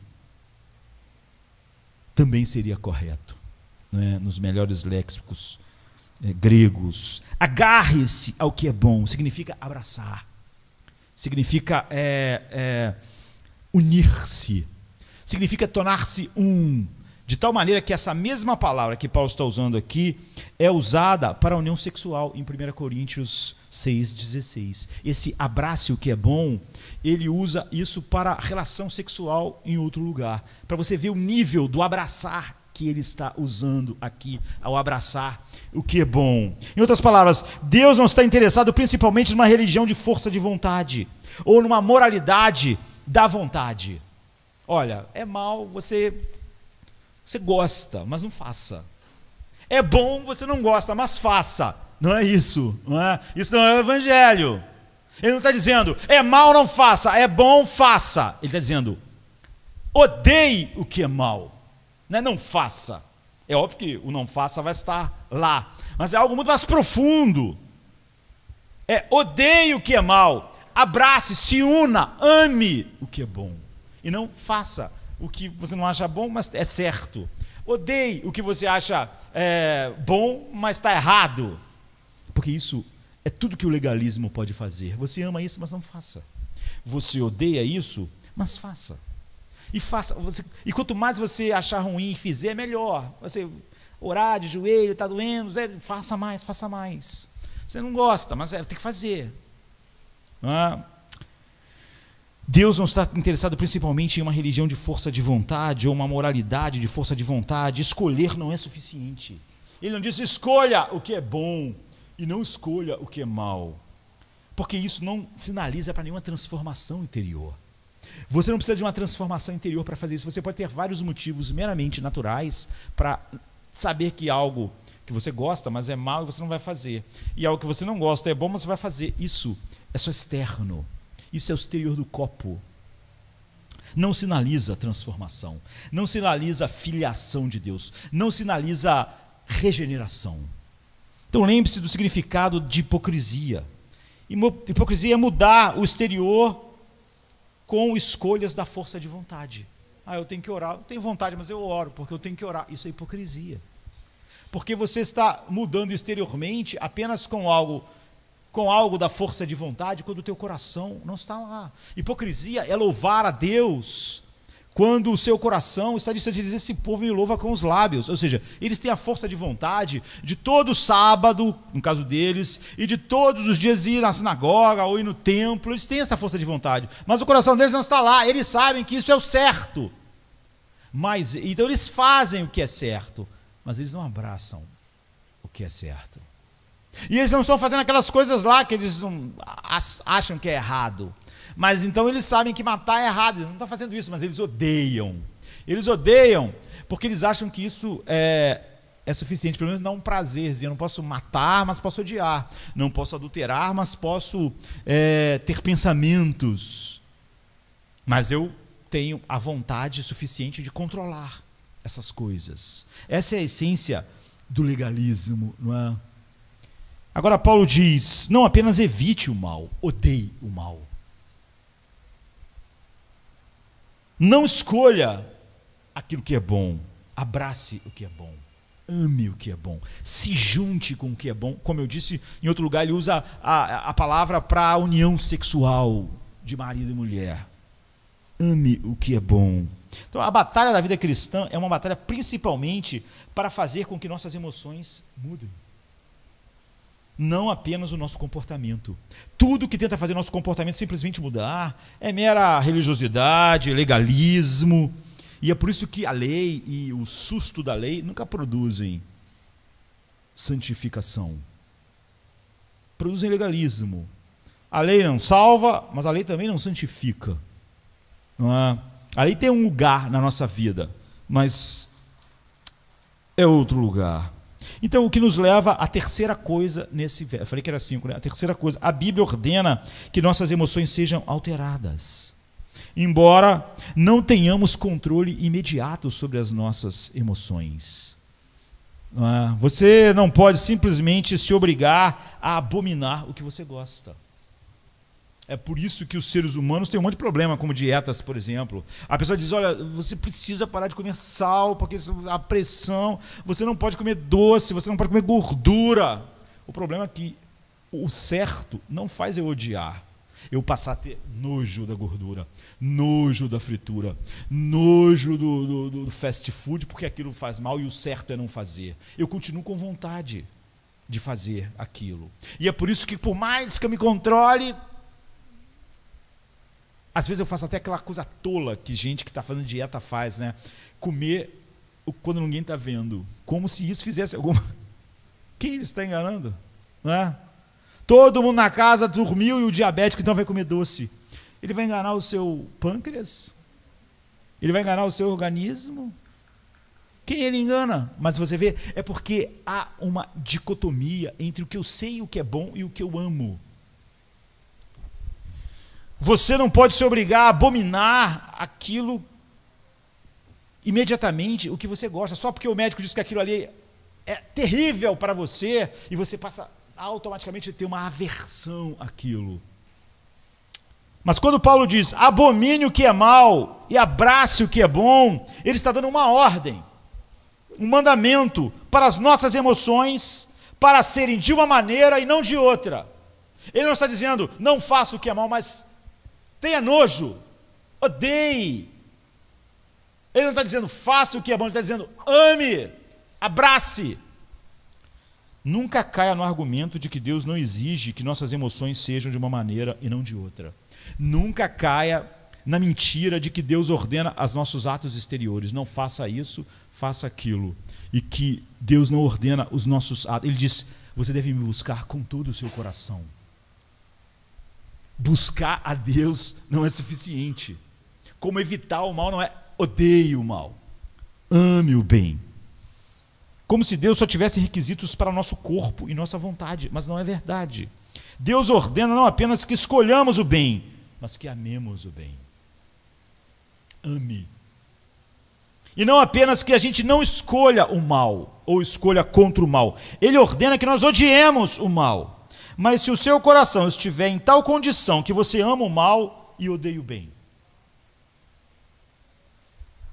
Também seria correto, é? nos melhores léxicos é, gregos. Agarre-se ao que é bom, significa abraçar, significa é, é, unir-se, significa tornar-se um, de tal maneira que essa mesma palavra que Paulo está usando aqui é usada para a união sexual em 1 Coríntios 6,16. Esse abraço o que é bom, ele usa isso para a relação sexual em outro lugar. Para você ver o nível do abraçar que ele está usando aqui ao abraçar o que é bom. Em outras palavras, Deus não está interessado principalmente numa religião de força de vontade ou numa moralidade da vontade. Olha, é mal você você gosta, mas não faça. É bom, você não gosta, mas faça. Não é isso, não é? Isso não é o evangelho. Ele não está dizendo, é mal, não faça, é bom, faça. Ele está dizendo, odeie o que é mal, não é não faça. É óbvio que o não faça vai estar lá, mas é algo muito mais profundo. É odeie o que é mal, abrace, se una, ame o que é bom. E não faça o que você não acha bom, mas é certo. Odeie o que você acha é, bom, mas está errado. Porque isso é tudo que o legalismo pode fazer. Você ama isso, mas não faça. Você odeia isso, mas faça. E faça. Você, e quanto mais você achar ruim e fizer, melhor. Você orar de joelho, está doendo, é, faça mais, faça mais. Você não gosta, mas é, tem que fazer. Não é? Deus não está interessado principalmente em uma religião de força de vontade ou uma moralidade de força de vontade. Escolher não é suficiente. Ele não diz: escolha o que é bom e não escolha o que é mal. Porque isso não sinaliza para nenhuma transformação interior. Você não precisa de uma transformação interior para fazer isso. Você pode ter vários motivos meramente naturais para saber que algo que você gosta, mas é mal, você não vai fazer. E algo que você não gosta é bom, mas você vai fazer. Isso é só externo. Isso é o exterior do copo. Não sinaliza transformação, não sinaliza filiação de Deus, não sinaliza regeneração. Então lembre-se do significado de hipocrisia. Hipocrisia é mudar o exterior com escolhas da força de vontade. Ah, eu tenho que orar. Eu tenho vontade, mas eu oro, porque eu tenho que orar. Isso é hipocrisia. Porque você está mudando exteriormente apenas com algo com algo da força de vontade quando o teu coração não está lá. Hipocrisia é louvar a Deus quando o seu coração está distante. de dizer Esse povo me louva com os lábios. Ou seja, eles têm a força de vontade de todo sábado, no caso deles, e de todos os dias ir na sinagoga ou ir no templo. Eles têm essa força de vontade, mas o coração deles não está lá. Eles sabem que isso é o certo. Mas então eles fazem o que é certo, mas eles não abraçam o que é certo. E eles não estão fazendo aquelas coisas lá que eles acham que é errado. Mas então eles sabem que matar é errado, eles não estão fazendo isso, mas eles odeiam. Eles odeiam porque eles acham que isso é, é suficiente, pelo menos dá um prazer. Eu não posso matar, mas posso odiar. Não posso adulterar, mas posso é, ter pensamentos. Mas eu tenho a vontade suficiente de controlar essas coisas. Essa é a essência do legalismo, não é? Agora, Paulo diz: não apenas evite o mal, odeie o mal. Não escolha aquilo que é bom, abrace o que é bom, ame o que é bom, se junte com o que é bom. Como eu disse, em outro lugar, ele usa a, a palavra para a união sexual de marido e mulher. Ame o que é bom. Então, a batalha da vida cristã é uma batalha principalmente para fazer com que nossas emoções mudem não apenas o nosso comportamento. Tudo que tenta fazer nosso comportamento é simplesmente mudar é mera religiosidade, legalismo. E é por isso que a lei e o susto da lei nunca produzem santificação. Produzem legalismo. A lei não salva, mas a lei também não santifica. Não é? A lei tem um lugar na nossa vida, mas é outro lugar. Então, o que nos leva à terceira coisa nesse verso. Eu falei que era cinco, né? A terceira coisa. A Bíblia ordena que nossas emoções sejam alteradas. Embora não tenhamos controle imediato sobre as nossas emoções. É? Você não pode simplesmente se obrigar a abominar o que você gosta. É por isso que os seres humanos têm um monte de problema, como dietas, por exemplo. A pessoa diz: olha, você precisa parar de comer sal, porque a pressão, você não pode comer doce, você não pode comer gordura. O problema é que o certo não faz eu odiar, eu passar a ter nojo da gordura, nojo da fritura, nojo do, do, do fast food, porque aquilo faz mal e o certo é não fazer. Eu continuo com vontade de fazer aquilo. E é por isso que, por mais que eu me controle, às vezes eu faço até aquela coisa tola que gente que está fazendo dieta faz, né? Comer quando ninguém está vendo. Como se isso fizesse alguma. Quem ele está enganando? Né? Todo mundo na casa dormiu e o diabético então vai comer doce. Ele vai enganar o seu pâncreas? Ele vai enganar o seu organismo? Quem ele engana? Mas você vê, é porque há uma dicotomia entre o que eu sei o que é bom e o que eu amo. Você não pode se obrigar a abominar aquilo imediatamente, o que você gosta, só porque o médico disse que aquilo ali é terrível para você e você passa automaticamente a ter uma aversão àquilo. Mas quando Paulo diz abomine o que é mal e abrace o que é bom, ele está dando uma ordem, um mandamento para as nossas emoções para serem de uma maneira e não de outra. Ele não está dizendo não faça o que é mal, mas Tenha nojo, odeie. Ele não está dizendo faça o que é bom, ele está dizendo ame, abrace. Nunca caia no argumento de que Deus não exige que nossas emoções sejam de uma maneira e não de outra. Nunca caia na mentira de que Deus ordena os nossos atos exteriores. Não faça isso, faça aquilo. E que Deus não ordena os nossos atos. Ele diz: você deve me buscar com todo o seu coração buscar a Deus não é suficiente. Como evitar o mal não é odeie o mal, ame o bem. Como se Deus só tivesse requisitos para nosso corpo e nossa vontade, mas não é verdade. Deus ordena não apenas que escolhamos o bem, mas que amemos o bem. Ame. E não apenas que a gente não escolha o mal ou escolha contra o mal. Ele ordena que nós odiemos o mal. Mas se o seu coração estiver em tal condição que você ama o mal e odeia o bem,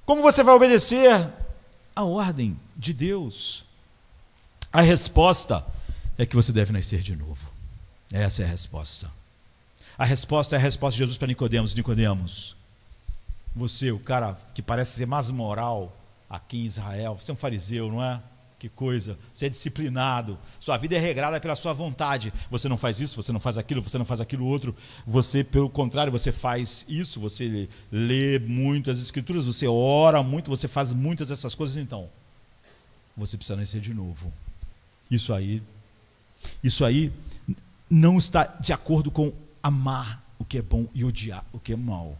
como você vai obedecer a ordem de Deus? A resposta é que você deve nascer de novo. Essa é a resposta. A resposta é a resposta de Jesus para Nicodemos, Nicodemos. Você, o cara que parece ser mais moral aqui em Israel, você é um fariseu, não é? Que coisa, você é disciplinado, sua vida é regrada pela sua vontade. Você não faz isso, você não faz aquilo, você não faz aquilo outro. Você, pelo contrário, você faz isso, você lê muito as escrituras, você ora muito, você faz muitas dessas coisas. Então, você precisa nascer de novo. Isso aí, isso aí não está de acordo com amar o que é bom e odiar o que é mal.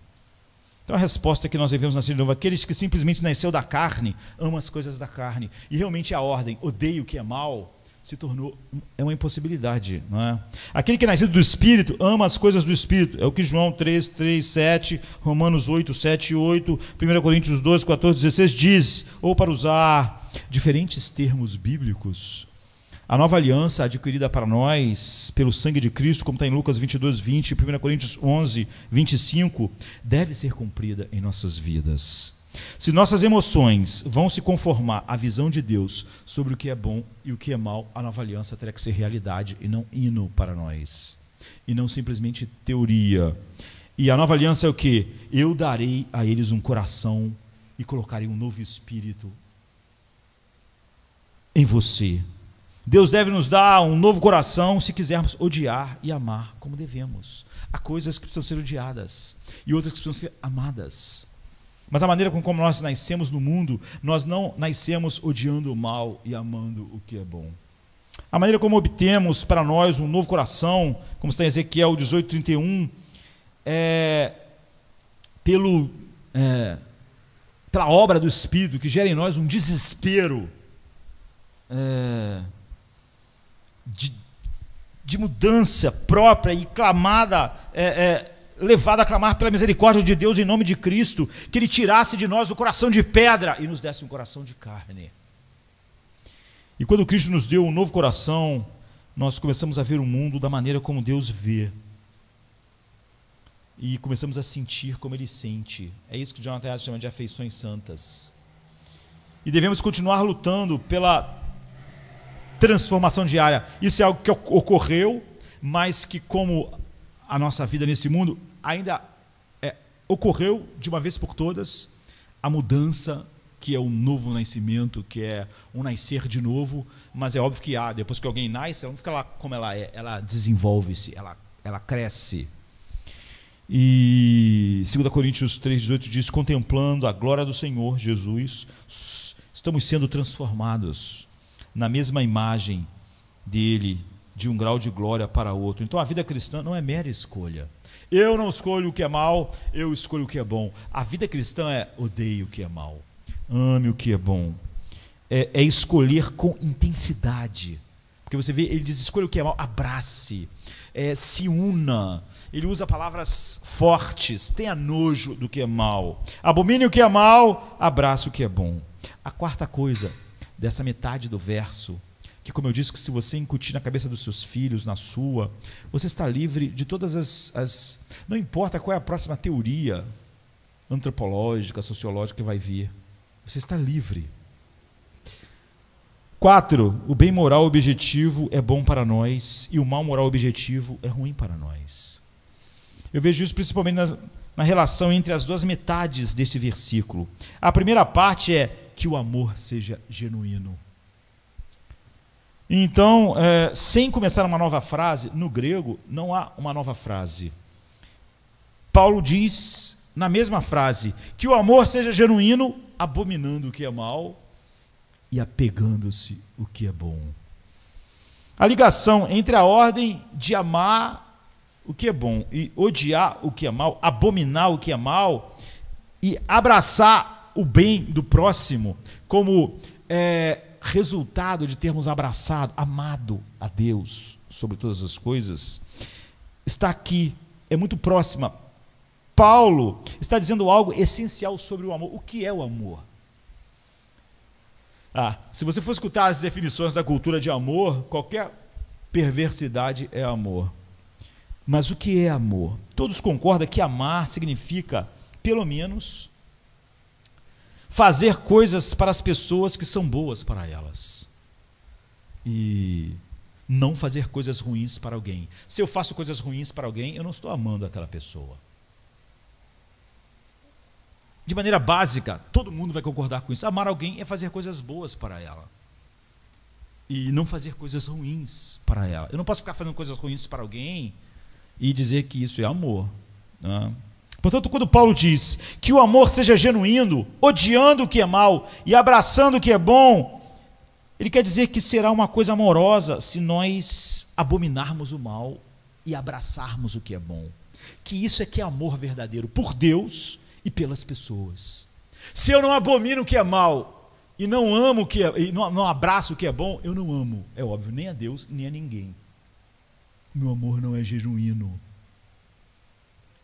Então a resposta que nós devemos nascer de novo, aqueles que simplesmente nasceu da carne, amam as coisas da carne. E realmente a ordem, odeio o que é mal, se tornou é uma impossibilidade, não é? Aquele que é nascido do espírito ama as coisas do espírito. É o que João 3, 3, 7, Romanos 8, 7 8, 1 Coríntios 2, 14, 16 diz, ou para usar diferentes termos bíblicos, a nova aliança adquirida para nós pelo sangue de Cristo, como está em Lucas 22, 20 e 1 Coríntios 11, 25, deve ser cumprida em nossas vidas. Se nossas emoções vão se conformar à visão de Deus sobre o que é bom e o que é mal, a nova aliança terá que ser realidade e não hino para nós, e não simplesmente teoria. E a nova aliança é o que? Eu darei a eles um coração e colocarei um novo espírito em você. Deus deve nos dar um novo coração se quisermos odiar e amar como devemos. Há coisas que precisam ser odiadas e outras que precisam ser amadas. Mas a maneira com como nós nascemos no mundo, nós não nascemos odiando o mal e amando o que é bom. A maneira como obtemos para nós um novo coração, como está em Ezequiel 18:31, é pelo é, pela obra do Espírito que gera em nós um desespero. É, de, de mudança própria e clamada, é, é, levada a clamar pela misericórdia de Deus em nome de Cristo, que Ele tirasse de nós o coração de pedra e nos desse um coração de carne. E quando Cristo nos deu um novo coração, nós começamos a ver o mundo da maneira como Deus vê. E começamos a sentir como ele sente. É isso que Jonathan Harris chama de afeições santas. E devemos continuar lutando pela transformação diária. Isso é algo que ocorreu, mas que, como a nossa vida nesse mundo, ainda é, ocorreu de uma vez por todas a mudança que é um novo nascimento, que é um nascer de novo, mas é óbvio que há, ah, depois que alguém nasce, ela não fica lá como ela é, ela desenvolve-se, ela, ela cresce. E 2 Coríntios 3,18 diz: contemplando a glória do Senhor Jesus, estamos sendo transformados na mesma imagem dele, de um grau de glória para outro. Então a vida cristã não é mera escolha. Eu não escolho o que é mal, eu escolho o que é bom. A vida cristã é odeio o que é mal, ame o que é bom. É, é escolher com intensidade. Porque você vê, ele diz: escolha o que é mal, abrace, é, se una. Ele usa palavras fortes, tenha nojo do que é mal. Abomine o que é mal, abrace o que é bom. A quarta coisa, dessa metade do verso, que como eu disse, que se você incutir na cabeça dos seus filhos, na sua, você está livre de todas as, as não importa qual é a próxima teoria antropológica, sociológica que vai vir, você está livre. quatro O bem moral objetivo é bom para nós e o mal moral objetivo é ruim para nós. Eu vejo isso principalmente na, na relação entre as duas metades deste versículo. A primeira parte é que o amor seja genuíno. Então, é, sem começar uma nova frase, no grego não há uma nova frase. Paulo diz, na mesma frase, que o amor seja genuíno, abominando o que é mal e apegando-se o que é bom. A ligação entre a ordem de amar o que é bom e odiar o que é mal, abominar o que é mal e abraçar o bem do próximo como é, resultado de termos abraçado, amado a Deus sobre todas as coisas, está aqui, é muito próxima. Paulo está dizendo algo essencial sobre o amor. O que é o amor? Ah, se você for escutar as definições da cultura de amor, qualquer perversidade é amor. Mas o que é amor? Todos concordam que amar significa, pelo menos, fazer coisas para as pessoas que são boas para elas. E não fazer coisas ruins para alguém. Se eu faço coisas ruins para alguém, eu não estou amando aquela pessoa. De maneira básica, todo mundo vai concordar com isso. Amar alguém é fazer coisas boas para ela. E não fazer coisas ruins para ela. Eu não posso ficar fazendo coisas ruins para alguém e dizer que isso é amor. Né? Portanto, quando Paulo diz que o amor seja genuíno, odiando o que é mal e abraçando o que é bom, ele quer dizer que será uma coisa amorosa se nós abominarmos o mal e abraçarmos o que é bom. Que isso é que é amor verdadeiro por Deus e pelas pessoas. Se eu não abomino o que é mal e não amo o que é, e não, não abraço o que é bom, eu não amo, é óbvio, nem a Deus, nem a ninguém. Meu amor não é genuíno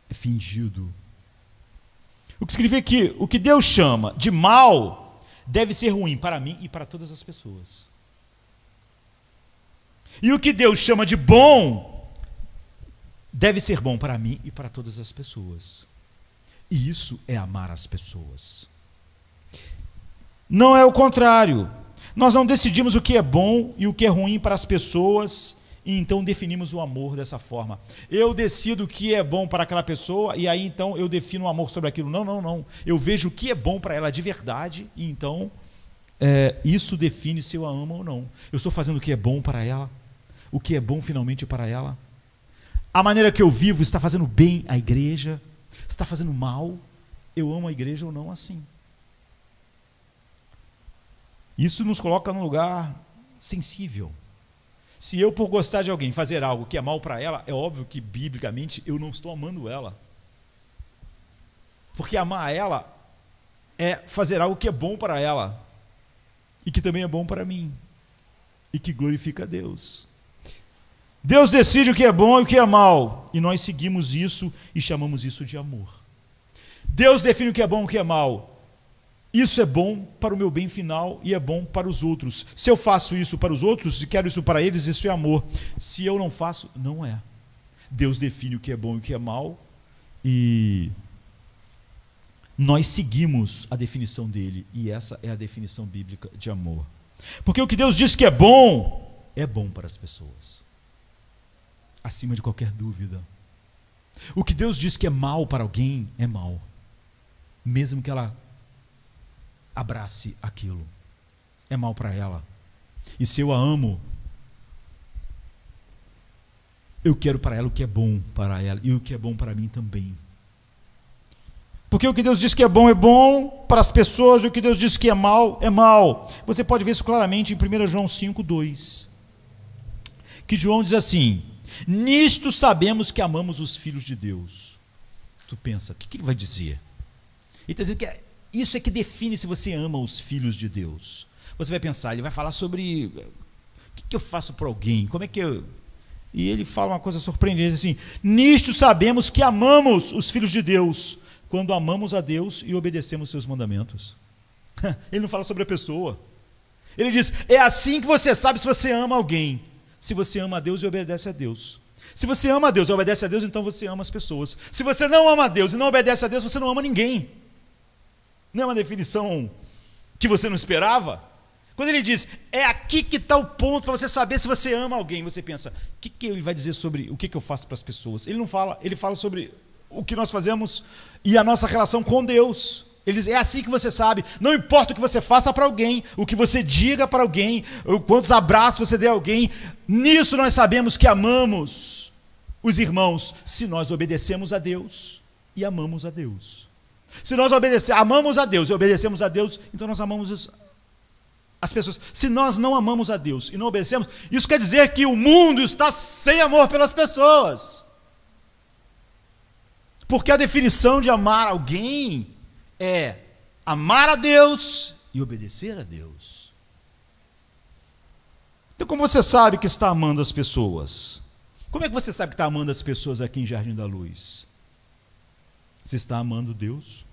é fingido. O que escrevi aqui, o que Deus chama de mal deve ser ruim para mim e para todas as pessoas. E o que Deus chama de bom deve ser bom para mim e para todas as pessoas. E isso é amar as pessoas. Não é o contrário. Nós não decidimos o que é bom e o que é ruim para as pessoas e então definimos o amor dessa forma. Eu decido o que é bom para aquela pessoa e aí então eu defino o amor sobre aquilo. Não, não, não. Eu vejo o que é bom para ela de verdade e então é, isso define se eu a amo ou não. Eu estou fazendo o que é bom para ela, o que é bom finalmente para ela. A maneira que eu vivo está fazendo bem à igreja, está fazendo mal. Eu amo a igreja ou não assim. Isso nos coloca num lugar sensível. Se eu, por gostar de alguém, fazer algo que é mal para ela, é óbvio que, biblicamente, eu não estou amando ela. Porque amar ela é fazer algo que é bom para ela e que também é bom para mim e que glorifica a Deus. Deus decide o que é bom e o que é mal, e nós seguimos isso e chamamos isso de amor. Deus define o que é bom e o que é mal, isso é bom para o meu bem final e é bom para os outros. Se eu faço isso para os outros, e quero isso para eles, isso é amor. Se eu não faço, não é. Deus define o que é bom e o que é mal e nós seguimos a definição dele e essa é a definição bíblica de amor. Porque o que Deus diz que é bom, é bom para as pessoas. Acima de qualquer dúvida. O que Deus diz que é mal para alguém, é mal. Mesmo que ela abrace aquilo. É mal para ela. E se eu a amo, eu quero para ela o que é bom para ela e o que é bom para mim também. Porque o que Deus diz que é bom é bom para as pessoas, e o que Deus diz que é mal é mal. Você pode ver isso claramente em 1 João 5:2. Que João diz assim: "Nisto sabemos que amamos os filhos de Deus". Tu pensa, o que, que ele vai dizer? Ele está dizendo que é isso é que define se você ama os filhos de Deus. Você vai pensar, ele vai falar sobre o que, eu faço para alguém, como é que eu. E ele fala uma coisa surpreendente assim: Nisto sabemos que amamos os filhos de Deus, quando amamos a Deus e obedecemos seus mandamentos. ele não fala sobre a pessoa. Ele diz: É assim que você sabe se você ama alguém. Se você ama a Deus e obedece a Deus. Se você ama a Deus e obedece a Deus, então você ama as pessoas. Se você não ama a Deus e não obedece a Deus, você não ama ninguém. Não é uma definição que você não esperava? Quando ele diz, é aqui que está o ponto para você saber se você ama alguém, você pensa, o que, que ele vai dizer sobre o que, que eu faço para as pessoas? Ele não fala, ele fala sobre o que nós fazemos e a nossa relação com Deus. Ele diz, é assim que você sabe, não importa o que você faça para alguém, o que você diga para alguém, quantos abraços você dê a alguém, nisso nós sabemos que amamos os irmãos, se nós obedecemos a Deus e amamos a Deus. Se nós obedecer, amamos a Deus e obedecemos a Deus, então nós amamos as pessoas. Se nós não amamos a Deus e não obedecemos, isso quer dizer que o mundo está sem amor pelas pessoas. Porque a definição de amar alguém é amar a Deus e obedecer a Deus. Então, como você sabe que está amando as pessoas? Como é que você sabe que está amando as pessoas aqui em Jardim da Luz? Você está amando Deus?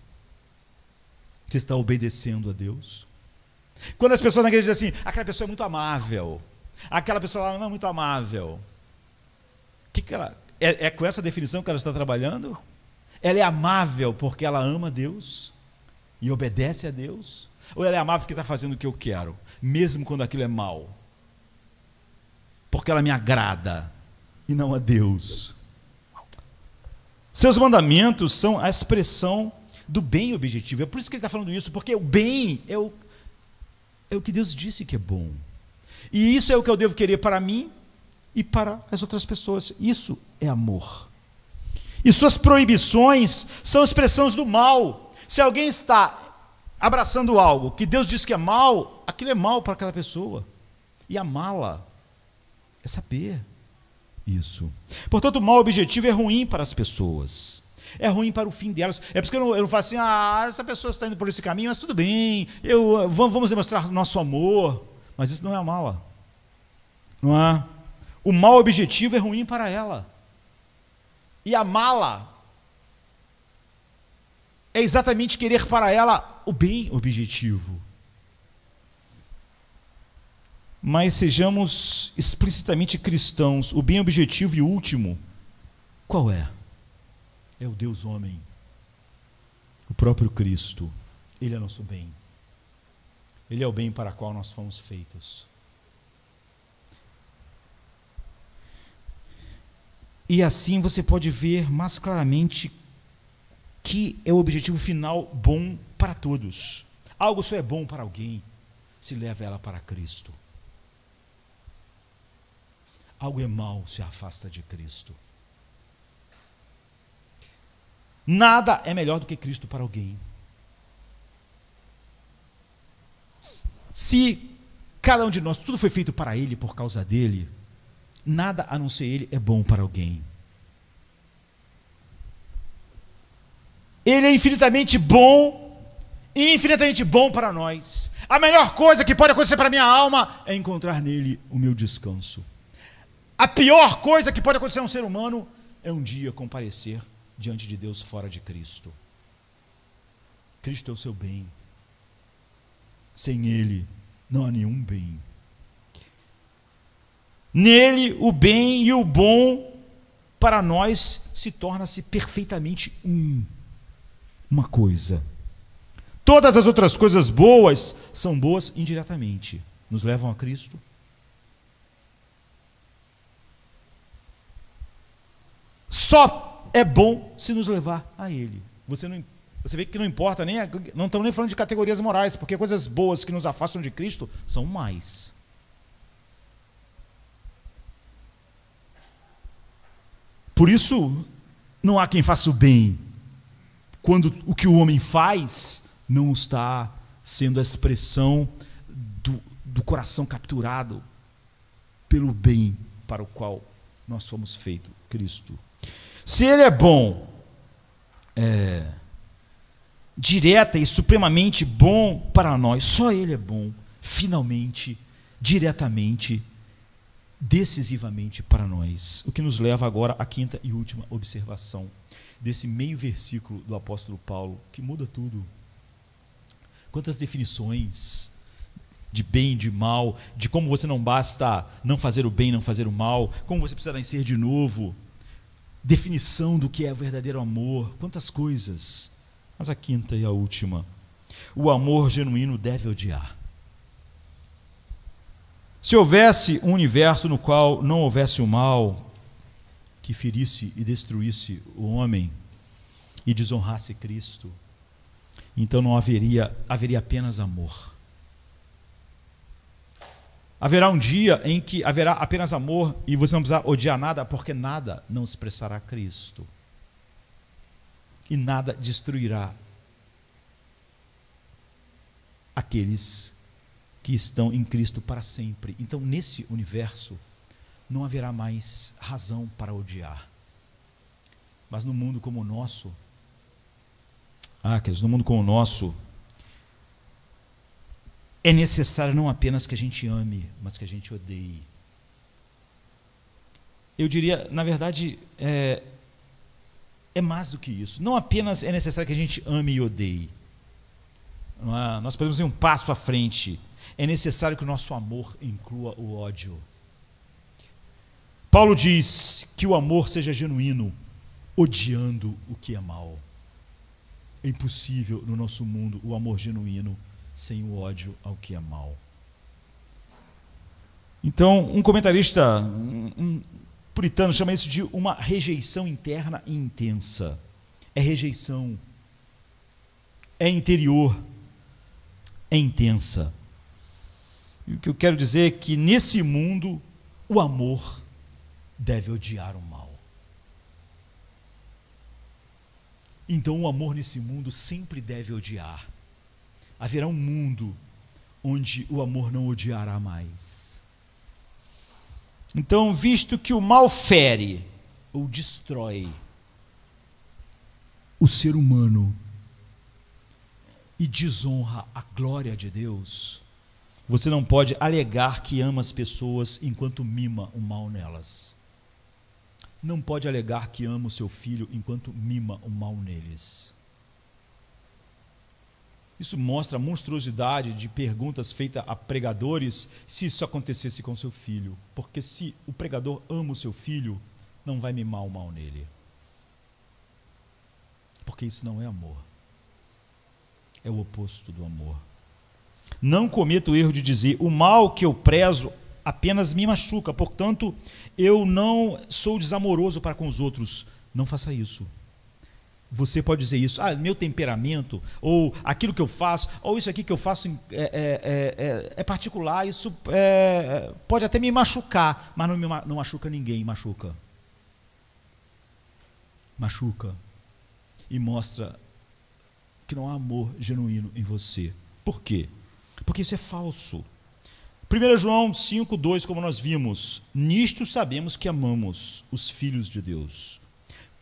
Você está obedecendo a Deus? Quando as pessoas na igreja dizem assim, aquela pessoa é muito amável, aquela pessoa lá não é muito amável, que que ela, é, é com essa definição que ela está trabalhando? Ela é amável porque ela ama Deus e obedece a Deus? Ou ela é amável porque está fazendo o que eu quero, mesmo quando aquilo é mal? Porque ela me agrada e não a Deus. Seus mandamentos são a expressão do bem objetivo. É por isso que ele está falando isso, porque o bem é o, é o que Deus disse que é bom. E isso é o que eu devo querer para mim e para as outras pessoas. Isso é amor. E suas proibições são expressões do mal. Se alguém está abraçando algo que Deus diz que é mal, aquilo é mal para aquela pessoa. E amá-la é saber isso. Portanto, o mau objetivo é ruim para as pessoas. É ruim para o fim delas. É porque eu não, eu não falo assim, ah, essa pessoa está indo por esse caminho, mas tudo bem, eu, ah, vamos demonstrar nosso amor. Mas isso não é mala. Não é? O mau objetivo é ruim para ela. E a mala é exatamente querer para ela o bem objetivo mas sejamos explicitamente cristãos. O bem objetivo e último, qual é? É o Deus homem, o próprio Cristo. Ele é nosso bem. Ele é o bem para o qual nós fomos feitos. E assim você pode ver mais claramente que é o objetivo final bom para todos. Algo só é bom para alguém se leva ela para Cristo algo é mal se afasta de Cristo. Nada é melhor do que Cristo para alguém. Se cada um de nós, tudo foi feito para Ele, por causa dele, nada a não ser Ele é bom para alguém. Ele é infinitamente bom, infinitamente bom para nós. A melhor coisa que pode acontecer para minha alma é encontrar nele o meu descanso. A pior coisa que pode acontecer a um ser humano é um dia comparecer diante de Deus fora de Cristo. Cristo é o seu bem. Sem Ele não há nenhum bem. Nele o bem e o bom para nós se torna-se perfeitamente um, uma coisa. Todas as outras coisas boas são boas indiretamente, nos levam a Cristo só é bom se nos levar a Ele. Você não você vê que não importa nem não estamos nem falando de categorias morais, porque coisas boas que nos afastam de Cristo são mais. Por isso não há quem faça o bem quando o que o homem faz não está sendo a expressão do, do coração capturado pelo bem para o qual nós fomos feitos, Cristo se ele é bom, é, direta e supremamente bom para nós, só ele é bom, finalmente, diretamente, decisivamente para nós. O que nos leva agora à quinta e última observação desse meio versículo do apóstolo Paulo, que muda tudo. Quantas definições de bem, de mal, de como você não basta não fazer o bem, não fazer o mal, como você precisa nascer de novo, definição do que é verdadeiro amor, quantas coisas. Mas a quinta e a última: o amor genuíno deve odiar. Se houvesse um universo no qual não houvesse o mal que ferisse e destruísse o homem e desonrasse Cristo, então não haveria, haveria apenas amor. Haverá um dia em que haverá apenas amor e você não precisará odiar nada, porque nada não expressará Cristo. E nada destruirá aqueles que estão em Cristo para sempre. Então, nesse universo, não haverá mais razão para odiar. Mas no mundo como o nosso, ah, queridos, no mundo como o nosso, é necessário não apenas que a gente ame, mas que a gente odeie. Eu diria, na verdade, é, é mais do que isso. Não apenas é necessário que a gente ame e odeie. É? Nós podemos ir um passo à frente. É necessário que o nosso amor inclua o ódio. Paulo diz que o amor seja genuíno, odiando o que é mal. É impossível no nosso mundo o amor genuíno sem o ódio ao que é mal. Então, um comentarista um puritano chama isso de uma rejeição interna e intensa. É rejeição, é interior, é intensa. E o que eu quero dizer é que nesse mundo o amor deve odiar o mal. Então o amor nesse mundo sempre deve odiar haverá um mundo onde o amor não odiará mais. Então, visto que o mal fere ou destrói o ser humano e desonra a glória de Deus, você não pode alegar que ama as pessoas enquanto mima o mal nelas. Não pode alegar que ama o seu filho enquanto mima o mal neles. Isso mostra a monstruosidade de perguntas feitas a pregadores se isso acontecesse com seu filho. Porque se o pregador ama o seu filho, não vai mimar o mal nele. Porque isso não é amor. É o oposto do amor. Não cometa o erro de dizer: o mal que eu prezo apenas me machuca, portanto, eu não sou desamoroso para com os outros. Não faça isso. Você pode dizer isso, ah, meu temperamento, ou aquilo que eu faço, ou isso aqui que eu faço é, é, é, é, é particular, isso é, pode até me machucar, mas não, me, não machuca ninguém, machuca. Machuca. E mostra que não há amor genuíno em você. Por quê? Porque isso é falso. 1 João 5, 2, como nós vimos, nisto sabemos que amamos os filhos de Deus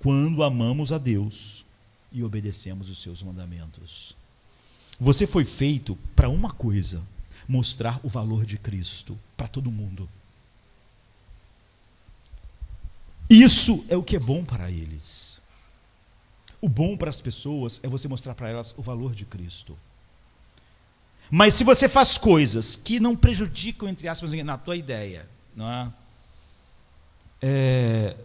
quando amamos a Deus e obedecemos os seus mandamentos. Você foi feito para uma coisa: mostrar o valor de Cristo para todo mundo. Isso é o que é bom para eles. O bom para as pessoas é você mostrar para elas o valor de Cristo. Mas se você faz coisas que não prejudicam, entre aspas, na tua ideia, não é? é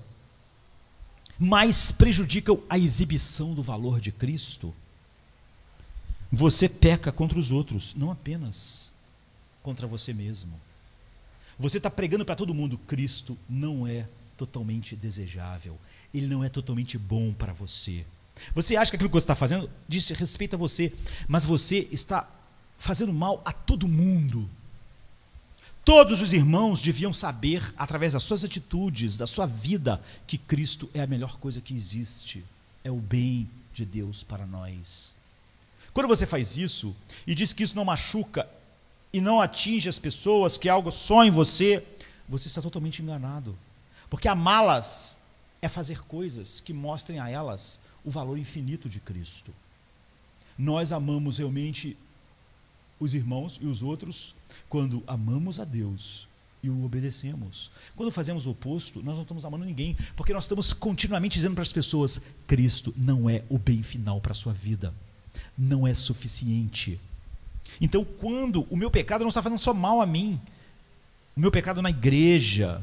mas prejudicam a exibição do valor de Cristo, você peca contra os outros, não apenas contra você mesmo. Você está pregando para todo mundo: Cristo não é totalmente desejável, ele não é totalmente bom para você. Você acha que aquilo que você está fazendo diz respeito a você, mas você está fazendo mal a todo mundo. Todos os irmãos deviam saber, através das suas atitudes, da sua vida, que Cristo é a melhor coisa que existe, é o bem de Deus para nós. Quando você faz isso e diz que isso não machuca e não atinge as pessoas, que é algo só em você, você está totalmente enganado. Porque amá-las é fazer coisas que mostrem a elas o valor infinito de Cristo. Nós amamos realmente os irmãos e os outros quando amamos a Deus e o obedecemos. Quando fazemos o oposto, nós não estamos amando ninguém, porque nós estamos continuamente dizendo para as pessoas: Cristo não é o bem final para a sua vida, não é suficiente. Então, quando o meu pecado não está fazendo só mal a mim, o meu pecado na igreja,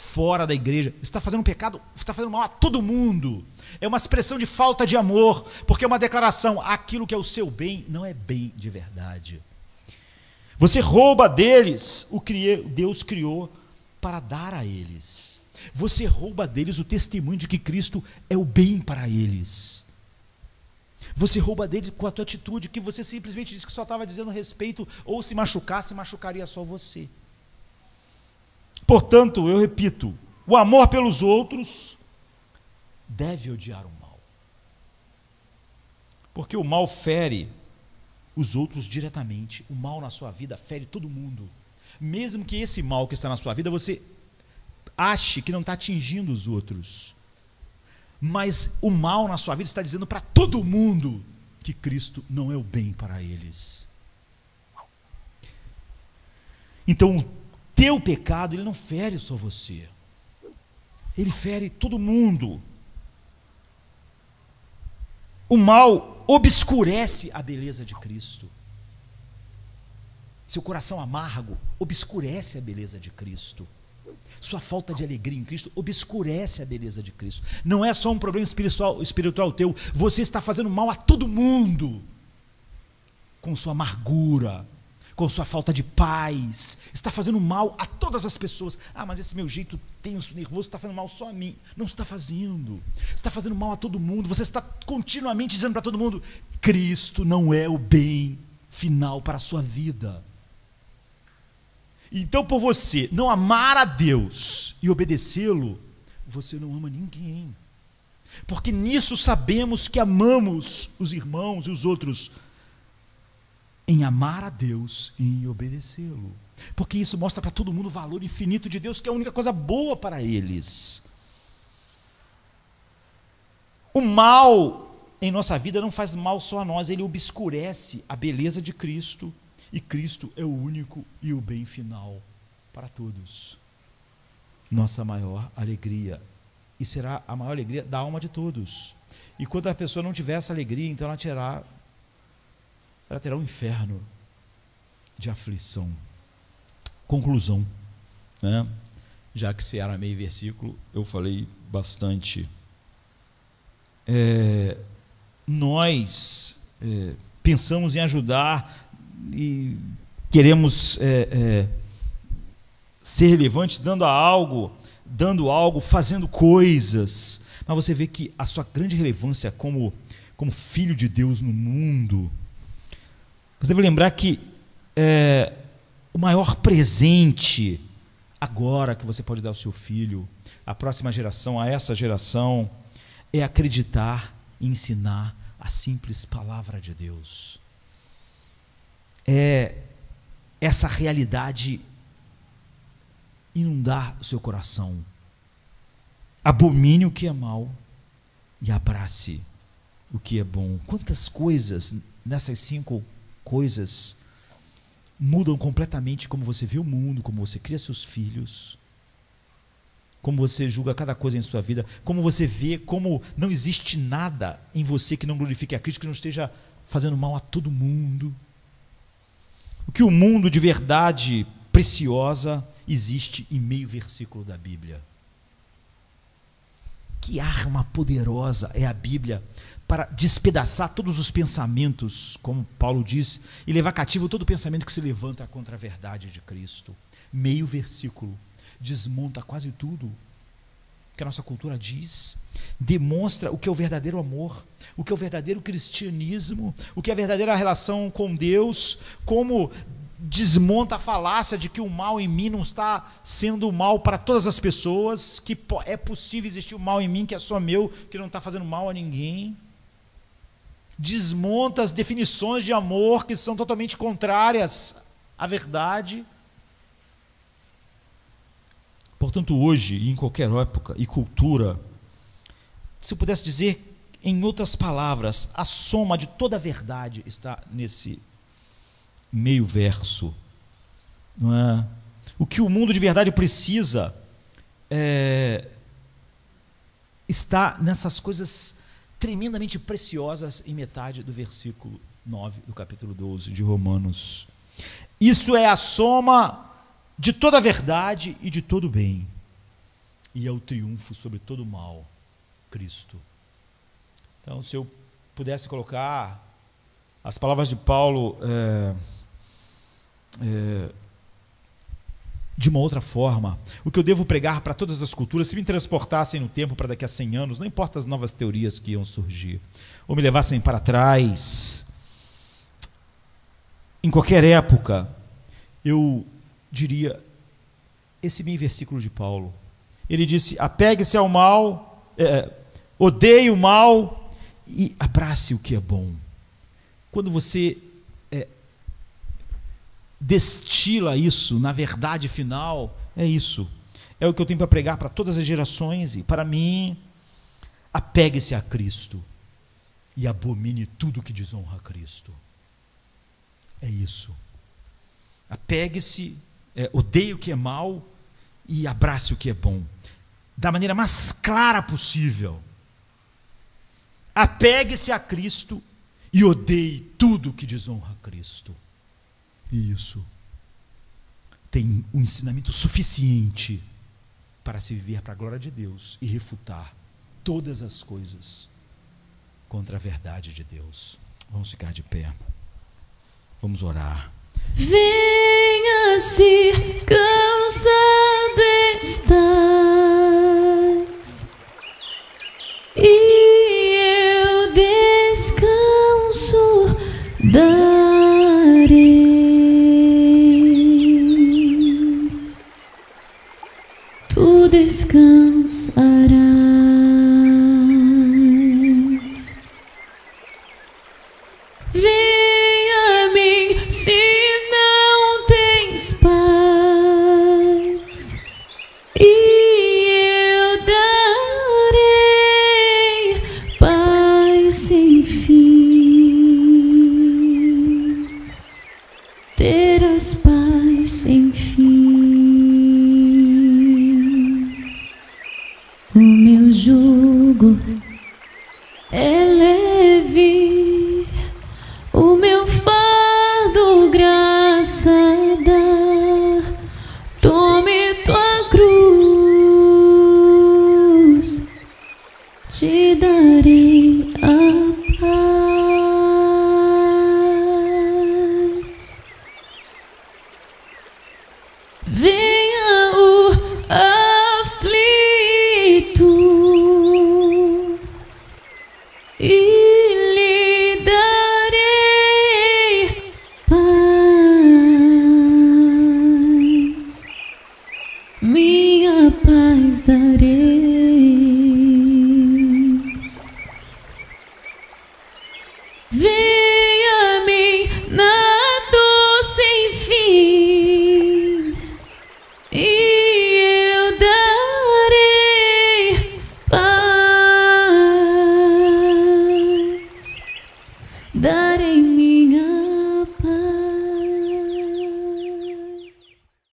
fora da igreja. Você está fazendo um pecado, você está fazendo mal a todo mundo. É uma expressão de falta de amor, porque é uma declaração: aquilo que é o seu bem não é bem de verdade. Você rouba deles o que Deus criou para dar a eles. Você rouba deles o testemunho de que Cristo é o bem para eles. Você rouba deles com a tua atitude, que você simplesmente disse que só estava dizendo respeito, ou se machucasse machucaria só você. Portanto, eu repito, o amor pelos outros deve odiar o mal. Porque o mal fere os outros diretamente. O mal na sua vida fere todo mundo. Mesmo que esse mal que está na sua vida você ache que não está atingindo os outros. Mas o mal na sua vida está dizendo para todo mundo que Cristo não é o bem para eles. Então, teu pecado, ele não fere só você, ele fere todo mundo. O mal obscurece a beleza de Cristo. Seu coração amargo obscurece a beleza de Cristo. Sua falta de alegria em Cristo obscurece a beleza de Cristo. Não é só um problema espiritual, espiritual teu. Você está fazendo mal a todo mundo com sua amargura, com sua falta de paz, está fazendo mal a todas as pessoas. Ah, mas esse meu jeito tenso, nervoso, está fazendo mal só a mim. Não está fazendo. Está fazendo mal a todo mundo. Você está continuamente dizendo para todo mundo: Cristo não é o bem final para a sua vida. Então, por você não amar a Deus e obedecê-lo, você não ama ninguém. Porque nisso sabemos que amamos os irmãos e os outros em amar a Deus e em obedecê-lo. Porque isso mostra para todo mundo o valor infinito de Deus, que é a única coisa boa para eles. O mal em nossa vida não faz mal só a nós, ele obscurece a beleza de Cristo, e Cristo é o único e o bem final para todos. Nossa maior alegria, e será a maior alegria da alma de todos. E quando a pessoa não tiver essa alegria, então ela terá ela terá um inferno de aflição. Conclusão, né? já que se era é meio versículo, eu falei bastante. É, nós é, pensamos em ajudar e queremos é, é ser relevantes dando a algo, dando algo, fazendo coisas. Mas você vê que a sua grande relevância como, como filho de Deus no mundo você deve lembrar que é, o maior presente agora que você pode dar ao seu filho, à próxima geração, a essa geração, é acreditar e ensinar a simples palavra de Deus. É essa realidade inundar o seu coração. Abomine o que é mal e abrace o que é bom. Quantas coisas nessas cinco coisas mudam completamente como você vê o mundo, como você cria seus filhos, como você julga cada coisa em sua vida, como você vê como não existe nada em você que não glorifique a Cristo, que não esteja fazendo mal a todo mundo. O que o mundo de verdade preciosa existe em meio versículo da Bíblia. Que arma poderosa é a Bíblia para despedaçar todos os pensamentos, como Paulo diz, e levar cativo todo pensamento que se levanta contra a verdade de Cristo. Meio versículo desmonta quase tudo que a nossa cultura diz, demonstra o que é o verdadeiro amor, o que é o verdadeiro cristianismo, o que é a verdadeira relação com Deus, como desmonta a falácia de que o mal em mim não está sendo mal para todas as pessoas, que é possível existir o mal em mim que é só meu, que não está fazendo mal a ninguém desmonta as definições de amor que são totalmente contrárias à verdade. Portanto, hoje, e em qualquer época e cultura, se eu pudesse dizer, em outras palavras, a soma de toda a verdade está nesse meio verso. Não é? O que o mundo de verdade precisa é, está nessas coisas tremendamente preciosas em metade do versículo 9 do capítulo 12 de Romanos. Isso é a soma de toda a verdade e de todo o bem, e é o triunfo sobre todo o mal, Cristo. Então, se eu pudesse colocar as palavras de Paulo. É, é, de uma outra forma. O que eu devo pregar para todas as culturas, se me transportassem no tempo para daqui a 100 anos, não importa as novas teorias que iam surgir, ou me levassem para trás, em qualquer época, eu diria esse bem versículo de Paulo. Ele disse: apegue-se ao mal, é, odeie o mal e abrace o que é bom. Quando você destila isso na verdade final é isso. É o que eu tenho para pregar para todas as gerações e para mim. Apegue-se a Cristo e abomine tudo que desonra a Cristo. É isso. Apegue-se, é, odeie o que é mal e abrace o que é bom. Da maneira mais clara possível. Apegue-se a Cristo e odeie tudo que desonra a Cristo. Isso. Tem um ensinamento suficiente para se viver para a glória de Deus e refutar todas as coisas contra a verdade de Deus. Vamos ficar de pé. Vamos orar.
Venha-se cansado estás e eu descanso da descansarás.